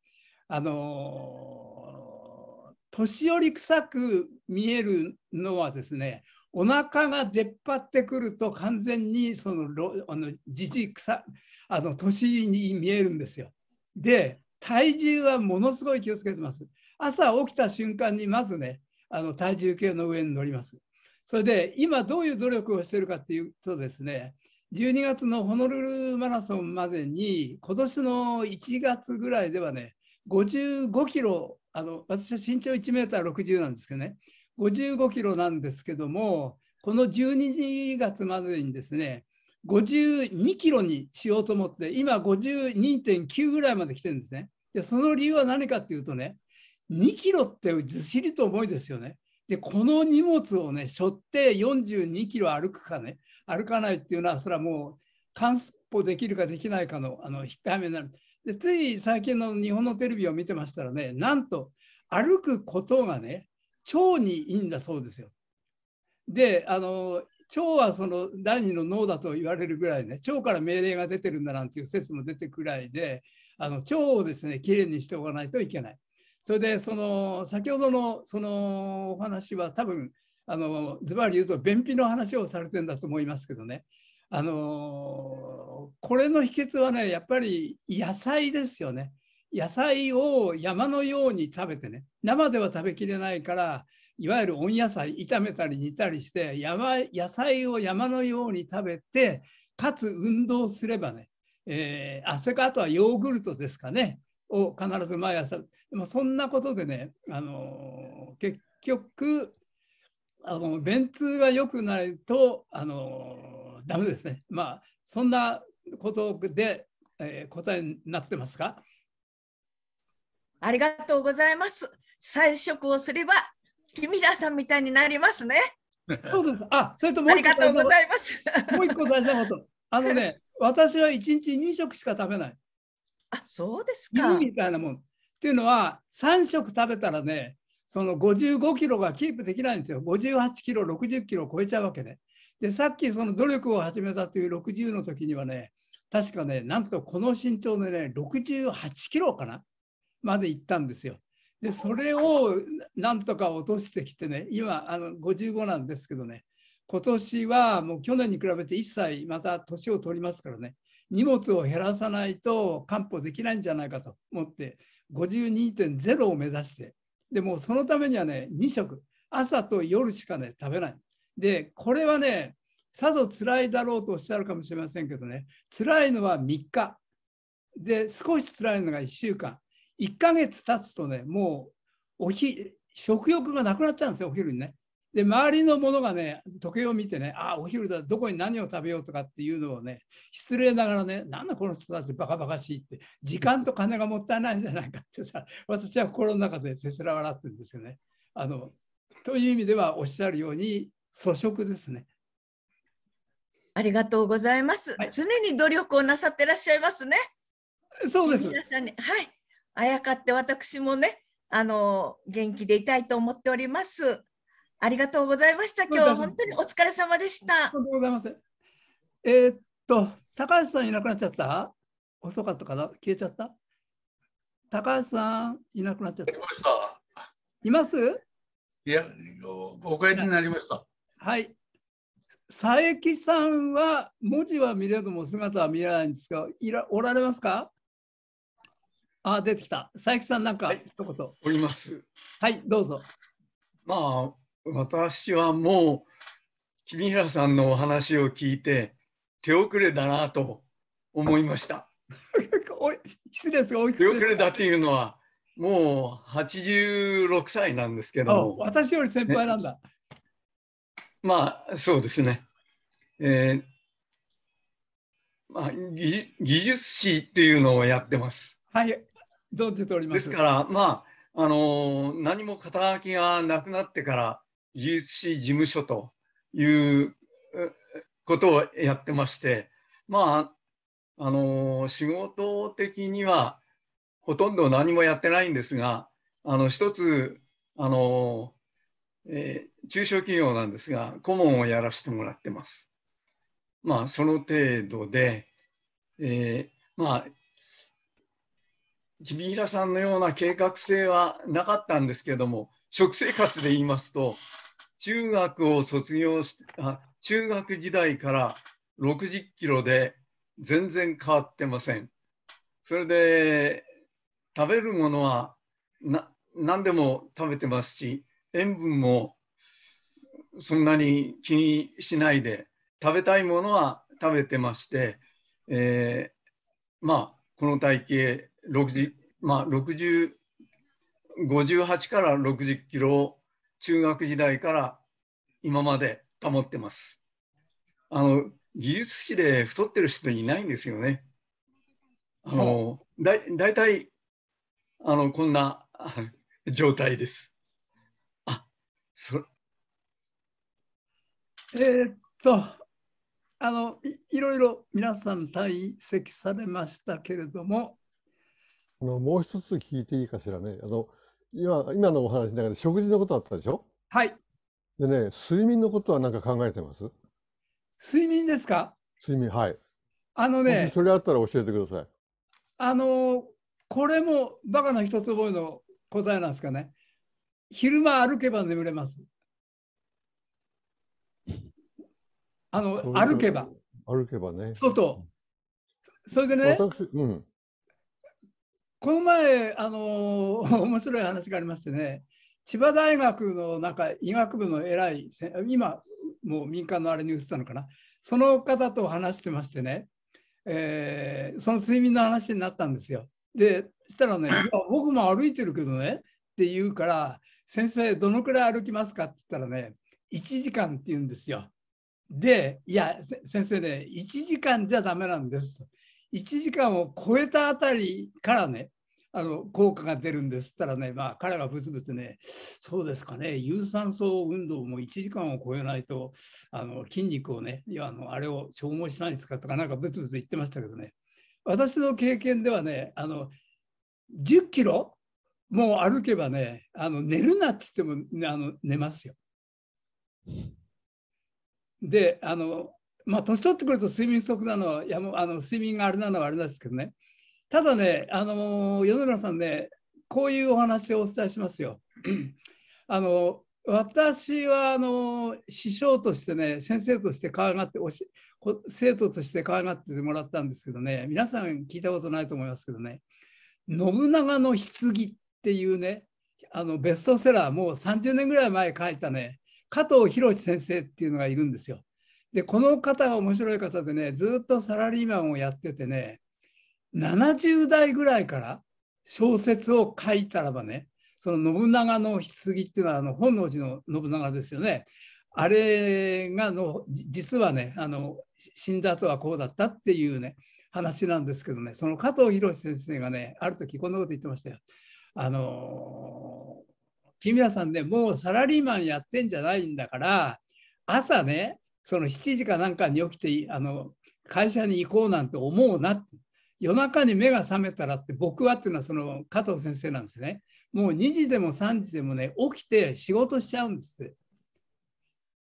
あのー、年寄り臭く見えるのはですね、お腹が出っ張ってくると完全にそのあのじじ臭あの年に見えるんですよ。で体重はものすごい気をつけてます。朝起きた瞬間にまずね、あの体重計の上に乗ります。それで、今どういう努力をしているかっていうとですね、12月のホノルルマラソンまでに、今年の1月ぐらいではね、55キロ、あの私は身長1メーター60なんですけどね、55キロなんですけども、この12月までにですね、52キロにしようと思って、今52.9ぐらいまで来てるんですね。で、その理由は何かっていうとね、2キロってずっしりと重いですよね。で、この荷物をね、背負って42キロ歩くかね、歩かないっていうのは、それはもう、完歩できるかできないかのあの控えめになるで。つい最近の日本のテレビを見てましたらね、なんと歩くことがね、腸にいいんだそうですよ。で、あの腸はその第二の脳だと言われるぐらいね、腸から命令が出てるんだなんていう説も出てくらいで、あの腸をですね、きれいにしておかないといけない。それでその先ほどのそのお話は多分あのズバリ言うと便秘の話をされてんだと思いますけどねあのこれの秘訣はねやっぱり野菜ですよね野菜を山のように食べてね生では食べきれないからいわゆる温野菜炒めたり煮たりして山野菜を山のように食べてかつ運動すればね、えー、あそれかあとはヨーグルトですかねを必ず毎朝、まあ、そんなことでね、あの結局あの便通が良くないと、あのー、ダメですね。まあそんなことで、えー、答えになってますかありがとうございます。再食をすれば君らさんみたいになりますね。そうです。あ、それともありがとうございます。もう一個大事なこと。あのね、私は一日2食しか食べない。あそうですか。みたいなもん。っていうのは3食食べたらねその55キロがキープできないんですよ58キロ60キロ超えちゃうわけね。でさっきその努力を始めたという60の時にはね確かねなんとこの身長でね68キロかなまで行ったんですよ。でそれをなんとか落としてきてね今あの55なんですけどね今年はもう去年に比べて一切また年を取りますからね荷物を減らさないと担保できないんじゃないかと思って52.0を目指してでもそのためにはね2食朝と夜しかね食べないでこれはねさぞ辛いだろうとおっしゃるかもしれませんけどね辛いのは3日で少し辛いのが1週間1ヶ月経つとねもうおひ食欲がなくなっちゃうんですよお昼にねで、周りのものがね、時計を見てね、あお昼だ、どこに何を食べようとかっていうのをね、失礼ながらね、なんだこの人たちバカバカしいって、時間と金がもったいないんじゃないかってさ、私は心の中でせすら笑ってるんですよね。あの、という意味ではおっしゃるように、粗食ですね。ありがとうございます。はい、常に努力をなさってらっしゃいますね。そうです。皆さんに、はい。あやかって私もね、あの、元気でいたいと思っております。ありがとうございました。今日は本当にお疲れ様でした。ございます。えー、っと、高橋さんいなくなっちゃった遅かったかな消えちゃった高橋さんいなくなっちゃった。いますいや、お帰りになりました。はい。佐伯さんは文字は見れるも姿は見えないんですが、いらおられますかあ、出てきた。佐伯さんなんか、はい、おります。はい、どうぞ。まあ、私はもう君平さんのお話を聞いて手遅れだなと思いました。失礼ですが、手遅れだっていうのはもう86歳なんですけど私より先輩なんだ。まあそうですね。えーまあ、技術士っていうのをやってます。はい、存じております。ですから、まあ、あのー、何も肩書きがなくなってから術士事務所ということをやってまして、まあ、あの仕事的にはほとんど何もやってないんですが、あの一つあの、えー、中小企業なんですが、顧問をやらせてもらってます。まあ、その程度で、えー、まあ、君平さんのような計画性はなかったんですけども、食生活で言いますと、中学を卒業してあ中学時代から60キロで全然変わってません。それで食べるものは何でも食べてますし塩分もそんなに気にしないで食べたいものは食べてまして、えー、まあこの体型60まあ6058から60キロを中学時代から今まで保ってます。あの技術士で太ってる人いないんですよね。あの、はい、だいたいあのこんな 状態です。あそえー、っとあのいいろいろ皆さん退席されましたけれども。あのもう一つ聞いていいかしらね。あの今今のお話の中で食事のことあったでしょはいでね睡眠のことは何か考えてます睡眠ですか睡眠はいあのねそれあったら教えてくださいあのこれもバカな一つ覚えの答えなんですかね昼間歩けば眠れますあの歩けば歩けばね外それでね、うん、この前あの 面白い話がありましてね千葉大学の中医学部の偉い今もう民間のあれに移ったのかなその方と話してましてね、えー、その睡眠の話になったんですよ。でしたらね 「僕も歩いてるけどね」って言うから「先生どのくらい歩きますか?」って言ったらね1時間って言うんですよ。でいや先生ね1時間じゃダメなんです1時間を超えたあたりからねあの効果が出るんですったらね、まあ、彼はブツブツね、そうですかね、有酸素運動も1時間を超えないと、あの筋肉をね、いやあのあれを消耗しないんですかとか、なんかブツブツ言ってましたけどね、私の経験ではね、あの10キロもう歩けばね、あの寝るなって言っても、ね、あの寝ますよ。で、あのまあ、年取ってくると睡眠不足なのはやもあの睡眠があれなのはあれなんですけどねただね、あの米村さんね、こういうお話をお伝えしますよ。あの私はあの師匠としてね先生として可愛がっておし生徒として可愛がってもらったんですけどね皆さん聞いたことないと思いますけどね「信長の棺」っていうねあのベストセラーもう30年ぐらい前書いたね加藤博先生っていうのがいるんですよ。でこの方が面白い方でねずっとサラリーマンをやっててね70代ぐらいから小説を書いたらばねその信長の棺っていうのはあの本能寺の信長ですよねあれがの実はねあの死んだとはこうだったっていうね話なんですけどねその加藤博先生がねある時こんなこと言ってましたよ。あの君らさんねもうサラリーマンやってんじゃないんだから朝ねその7時かなんかに起きてあの会社に行こうなんて思うなって夜中に目が覚めたらって僕はっていうのはその加藤先生なんですねもう2時でも3時でもね起きて仕事しちゃうんですって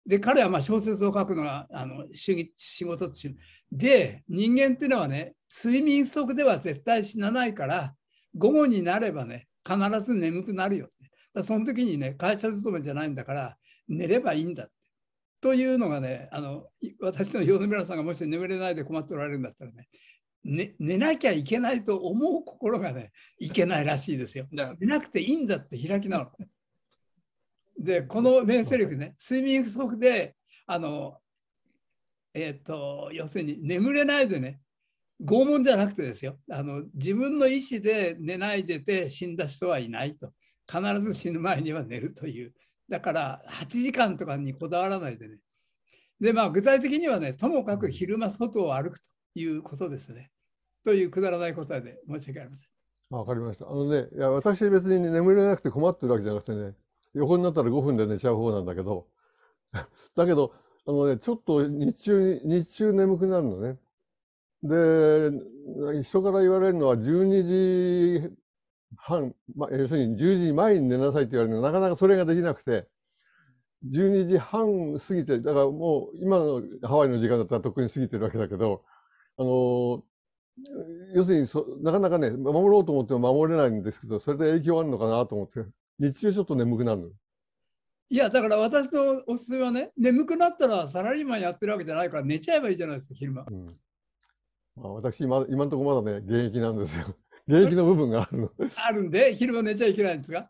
で彼はま小説を書くのがあの仕事ってで人間っていうのはね睡眠不足では絶対死なないから午後になればね必ず眠くなるよってだその時にね会社勤めじゃないんだから寝ればいいんだってというのがねあの私の米村さんがもし眠れないで困っておられるんだったらねね、寝なきゃいけないと思う心がねいけないらしいですよ。寝なくていいんだって開き直の。でこのセ疫力ね睡眠不足であのえっ、ー、と要するに眠れないでね拷問じゃなくてですよあの自分の意思で寝ないでて死んだ人はいないと必ず死ぬ前には寝るというだから8時間とかにこだわらないでねでまあ具体的にはねともかく昼間外を歩くということですね。というくだらない答えで申し訳ありません。わかりました。あのね、いや、私別に眠れなくて困ってるわけじゃなくてね、横になったら5分で寝ちゃう方なんだけど、だけど、あのね、ちょっと日中、日中眠くなるのね。で、人から言われるのは12時半、まあ、要するに10時前に寝なさいって言われるのなかなかそれができなくて、12時半過ぎて、だからもう今のハワイの時間だったらとっくに過ぎてるわけだけど、あの、要するにそ、なかなかね、守ろうと思っても守れないんですけど、それで影響あるのかなと思って、日中ちょっと眠くなる。いや、だから私のおすすめはね、眠くなったらサラリーマンやってるわけじゃないから、寝ちゃえばいいじゃないですか、昼間。うん、まあ、私今、今のところまだね、現役なんですよ。現役の部分があるの。あるんで、昼間寝ちゃいけないんですか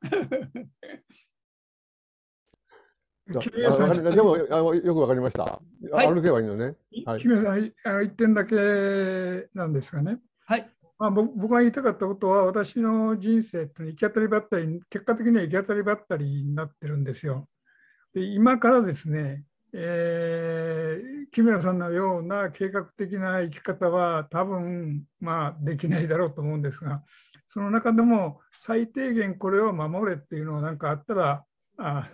でもあのよくわかりました。はい、歩けばいいのね。はい、さん、点だけなんですかね。はい。まあ、僕が言いたかったことは、私の人生って行き当たりばったり、結果的には行き当たりばったりになってるんですよ。で今からですね、えー、木村さんのような計画的な生き方は多分、まあ、できないだろうと思うんですが、その中でも最低限これを守れっていうのが何かあったらあ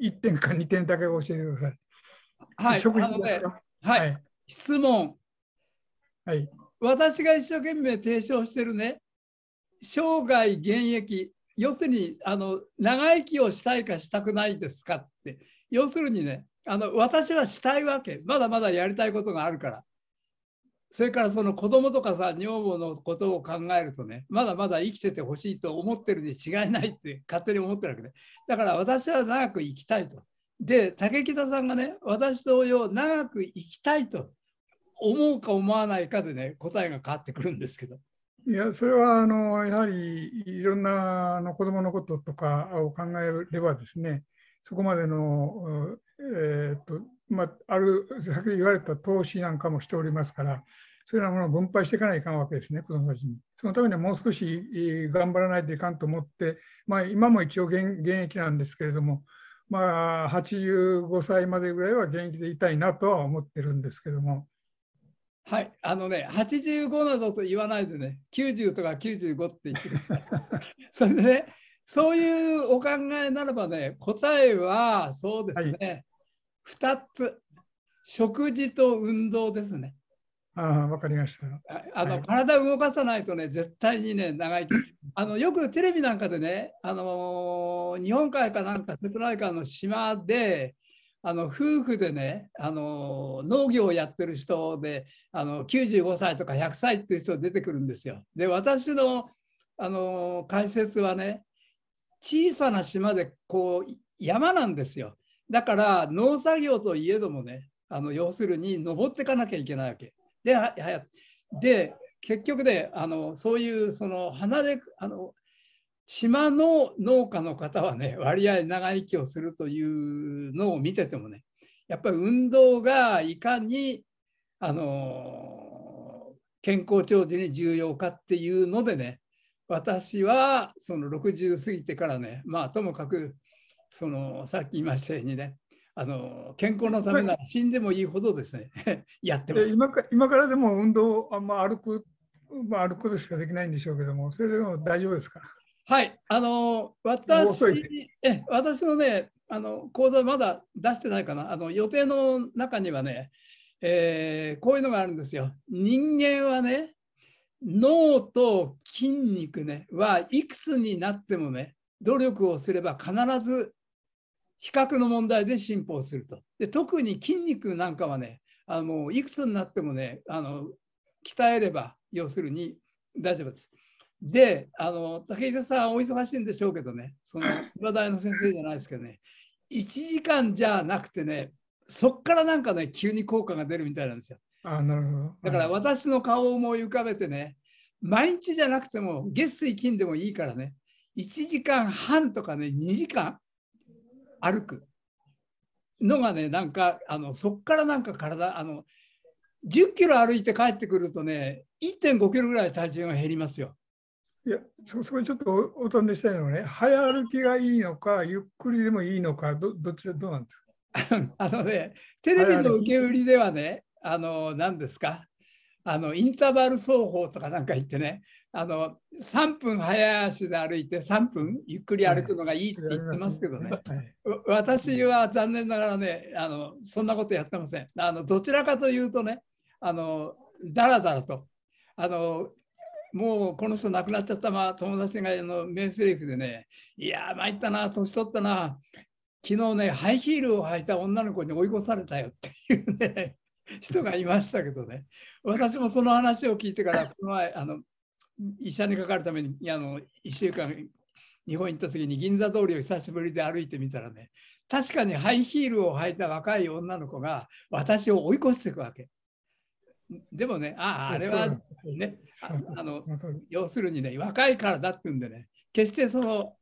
1点か2点だけ教えてください。はい、職員ですか、はい、はい、質問。はい。私が一生懸命提唱してるね、生涯現役、要するにあの長生きをしたいかしたくないですかって、要するにね、あの私はしたいわけ、まだまだやりたいことがあるから。それからその子供とかさ女房のことを考えるとねまだまだ生きててほしいと思ってるに違いないって勝手に思ってるわけで、だから私は長く生きたいと。で竹北さんがね私同様長く生きたいと思うか思わないかでね答えが変わってくるんですけど。いやそれはあのやはりいろんなあの子どものこととかを考えればですねそこまでの、えー、っとまあ、ある先言われた投資なんかもしておりますからそういうようなものを分配していかないかんわけですね子どもたちに。そのためにはもう少し頑張らないといかんと思って、まあ、今も一応現役なんですけれども、まあ、85歳までぐらいは現役でいたいなとは思ってるんですけども。はい、あのね、85などと言わないでね、90とか95って言ってく それでね、そういうお考えならばね、答えはそうですね、はい、2つ食事と運動ですね。ああ、わかりました。あの、はい、体を動かさないとね、絶対にね、長生き。あの、よくテレビなんかでね、あのー、日本海かなんか、瀬戸内海の島で、あの、夫婦でね、あのー、農業をやってる人で、あの、95歳とか100歳っていう人が出てくるんですよ。で、私の、あのー、解説はね、小さな島で、こう、山なんですよ。だから農作業といえどもねあの要するに登っていかなきゃいけないわけでで結局ねあのそういうその花であの島の農家の方はね割合長生きをするというのを見ててもねやっぱり運動がいかにあの健康長寿に重要かっていうのでね私はその60過ぎてからねまあともかくそのさっき言いましたようにねあの健康のためなら死んでもいいほどですね、はい、やってます今か今からでも運動あ、ま歩く、まあ、歩くことしかできないんでしょうけどもそれでも大丈夫ですかはいあの私え私のねあの講座まだ出してないかなあの予定の中にはね、えー、こういうのがあるんですよ人間はね脳と筋肉ねはいくつになってもね努力をすれば必ず比較の問題で進歩をすると。で特に筋肉なんかはねあのいくつになってもねあの鍛えれば要するに大丈夫です。であの武井さんお忙しいんでしょうけどねその裏大の先生じゃないですけどね1時間じゃなくてねそっからなんかね急に効果が出るみたいなんですよ。あなるほどだから私の顔を思い浮かべてね毎日じゃなくても月水金でもいいからね1時間半とかね2時間歩くのがねなんかあのそっからなんか体あの10キロ歩いて帰ってくるとね1.5キロぐらい体重が減りますよ。いやそこにちょっとおおんでしたいのはね早歩きがいいのかゆっくりでもいいのかどどっちどうなんですか あのねテレビの受け売りではねあの何ですかあのインターバル走法とかなんか言ってねあの3分早足で歩いて3分ゆっくり歩くのがいいって言ってますけどね、私は残念ながらねあのそんなことやってませんあのどちらかというとねあのだらだらとあのもうこの人亡くなっちゃった、まあ、友達があの名セリフでねいや参ったな年取ったな昨日ねハイヒールを履いた女の子に追い越されたよっていうね人がいましたけどね私もその話を聞いてからこの前あの医者にかかるためにあの1週間日本行った時に銀座通りを久しぶりで歩いてみたらね確かにハイヒールを履いた若い女の子が私を追い越していくわけ。でもね、ああ、あれはね、あの要するにね、若いからだって言うんでね、決してその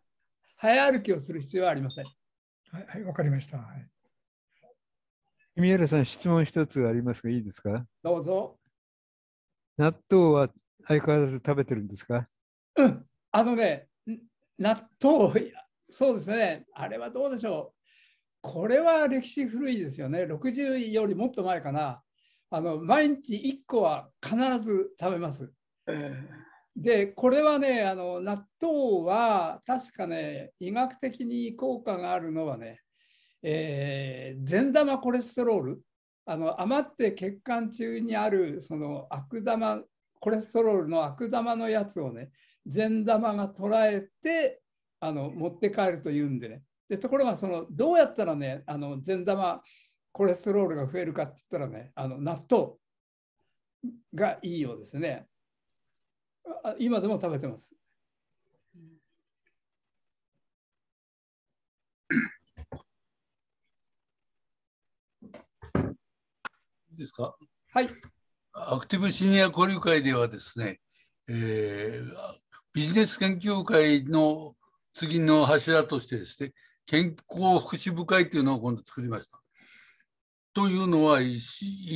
早歩きをする必要はありません。はい、わ、はい、かりました。はい、宮原さん、質問一つありますが、いいですかどうぞ。納豆は相変わらず食べてるんですかうん、あのね、納豆、そうですね、あれはどうでしょう。これは歴史古いですよね、60よりもっと前かな。あの毎日1個は必ず食べます。で、これはね、あの納豆は確かね、医学的に効果があるのはね、えー、善玉コレステロールあの余って血管中にあるその悪玉コレステロールの悪玉のやつをね善玉が捉えてあの持って帰るというんでねでところがそのどうやったらねあの善玉コレステロールが増えるかって言ったらねあの納豆がいいようですね今でも食べてます。いいですかはい。アクティブシニア交流会ではですね、えー、ビジネス研究会の次の柱としてですね、健康福祉部会というのを今度作りました。というのは医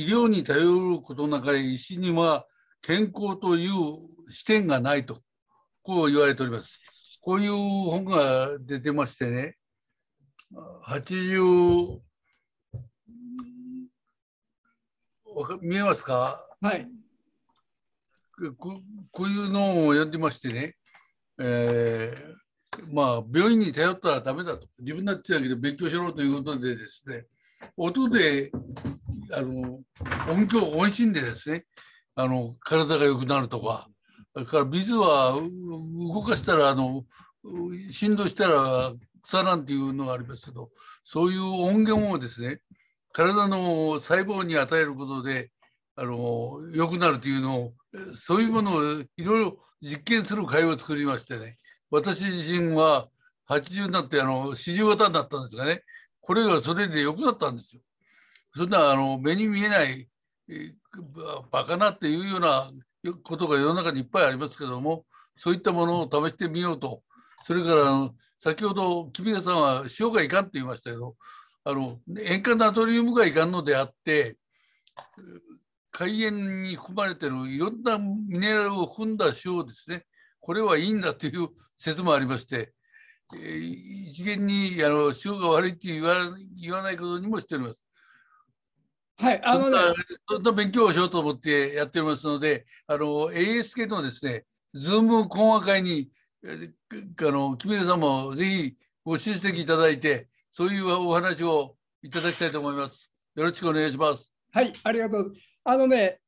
療に頼ることの中で医師には健康という視点がないとこう言われております。こういう本が出てましてね80見えますかはいこ。こういうのをやってましてね、えー、まあ、病院に頼ったらダメだと、自分たちってけど勉強しろということでですね、音で、あの、音響、音信でですね、あの、体が良くなるとか、だから水は動かしたら、あの、振動したら草なんていうのがありますけど、そういう音源をですね、体の細胞に与えることで、あの良くなるというのをそういうものをいろいろ実験する会を作りましてね私自身は80になってあの四十型だったんですがねこれがそれで良くなったんですよ。そんなあの目に見えないバカなっていうようなことが世の中にいっぱいありますけどもそういったものを試してみようとそれから先ほど君がさんは塩がいかんって言いましたけどあの塩化ナトリウムがいかんのであって海塩に含まれてるいろんなミネラルを含んだ塩ですねこれはいいんだという説もありまして、えー、一元にあの塩が悪いって言わ言わないことにもしております。はい、あのね、どんな勉強をしようと思ってやっておりますので、あの ASK のですね、ズーム講話会に、あの木さんもぜひご出席いただいて、そういうお話をいただきたいと思います。よろしくお願いします。はい、ありがとうあのね、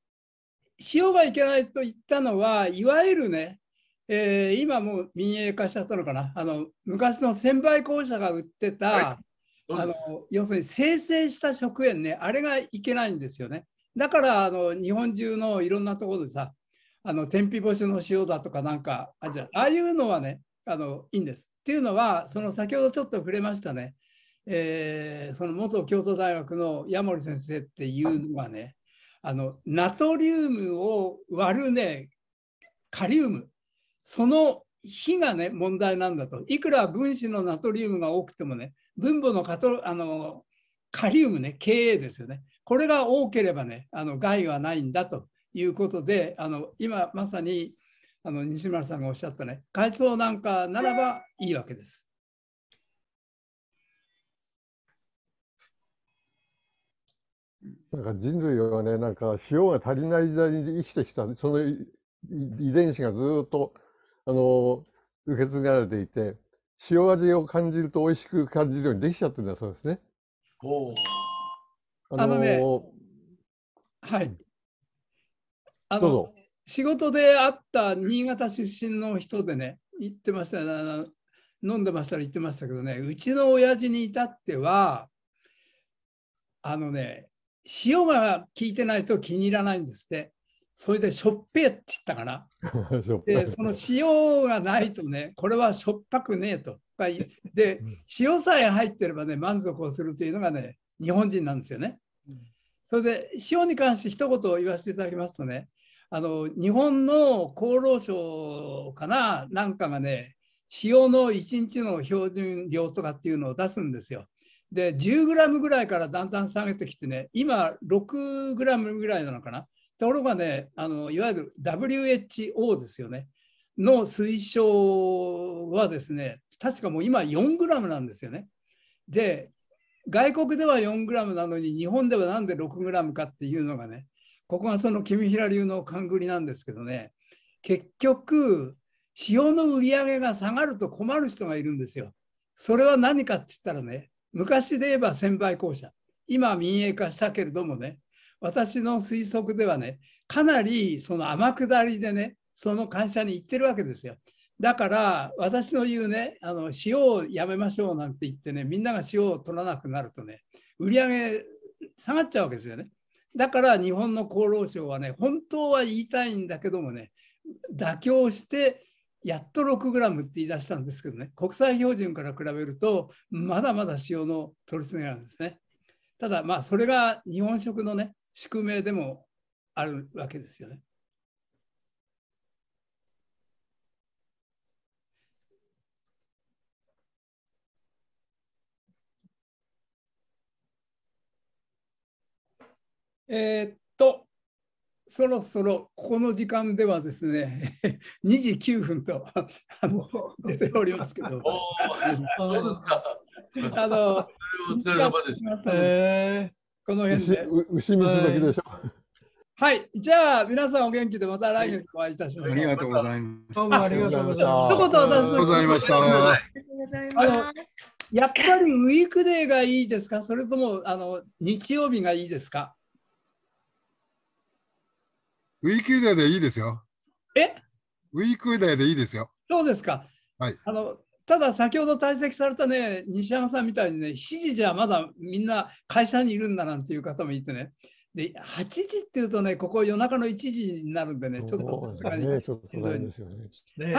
塩がいけないと言ったのは、いわゆるね、えー、今もう民営化しちゃったのかな、あの昔の専売公社が売ってた、はい、あの要するに生成した食塩ね、あれがいけないんですよね。だからあの日本中のいろんなところでさ、あの天日干しの塩だとかなんかあああいうのはねあのいいんです。っていうのはその先ほどちょっと触れましたね、えー、その元京都大学の矢守先生っていうのはねあのナトリウムを割るねカリウムその比がね問題なんだといくら分子のナトリウムが多くてもね分母のカトあのカリウムね Ka ですよねこれが多ければねあの害はないんだということであの今まさにあの西村さんがおっしゃったね海藻なんかならばいいわけです。なんか人類はね、なんか塩が足りない時代に生きてきた、その遺伝子がずっと、あの、受け継がれていて、塩味を感じると美味しく感じるようにできちゃってるんだそうですね。おあのね、はい。あの仕事で会った新潟出身の人でね、言ってました飲んでましたら言ってましたけどね、うちの親父に至っては、あのね、塩が効いてないと気に入らないんですって。それでしょっぺって言ったかな。で、その塩がないとね、これはしょっぱくねえと。で、塩さえ入ってればね、満足をするというのがね、日本人なんですよね。それで、塩に関して一言言わせていただきますとね、あの日本の厚労省かななんかがね、塩の1日の標準量とかっていうのを出すんですよ。で、10グラムぐらいからだんだん下げてきてね、今6グラムぐらいなのかな。ところがね、あのいわゆる WHO ですよね、の推奨はですね、確かもう今4グラムなんですよね。で、外国では4グラムなのに、日本ではなんで6グラムかっていうのがね、ここがその君平流の勘繰りなんですけどね、結局、塩の売り上げが下がると困る人がいるんですよ。それは何かって言ったらね、昔で言えば専売公社、今民営化したけれどもね、私の推測ではね、かなりその天下りでね、その会社に行ってるわけですよ。だから私の言うね、あの塩をやめましょうなんて言ってね、みんなが塩を取らなくなるとね、売り上げ下がっちゃうわけですよね。だから日本の厚労省はね、本当は言いたいんだけどもね、妥協してやっと6グラムって言い出したんですけどね、国際標準から比べると、まだまだ塩の取り次ぎなんですね。ただ、まあ、それが日本食のね、宿命でもあるわけですよね。えー、っと、そろそろこの時間ではですね、2 時9分と出ておりますけど。どうですか。あの、お疲れ様です。この辺で。牛水時でしょ。はい、じゃあ皆さんお元気でまた来月お会いいたしましょう。ありがとうございます。どうもありがとうございます。一言私ありがとうございました。ありがとうございます。やっぱりウィークデーがいいですか、それともあの日曜日がいいですか。ウィーク内でいいですよ。えウィーク内でいいですよ。そうですか。はい。あの、ただ先ほど退席されたね、西山さんみたいにね、7時じゃまだみんな会社にいるんだなんていう方もいてね。で、8時っていうとね、ここ夜中の1時になるんでね、ちょっとさすがに、は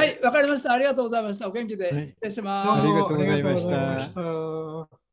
い、わかりました。ありがとうございました。お元気で、失礼します。ありがとうございました。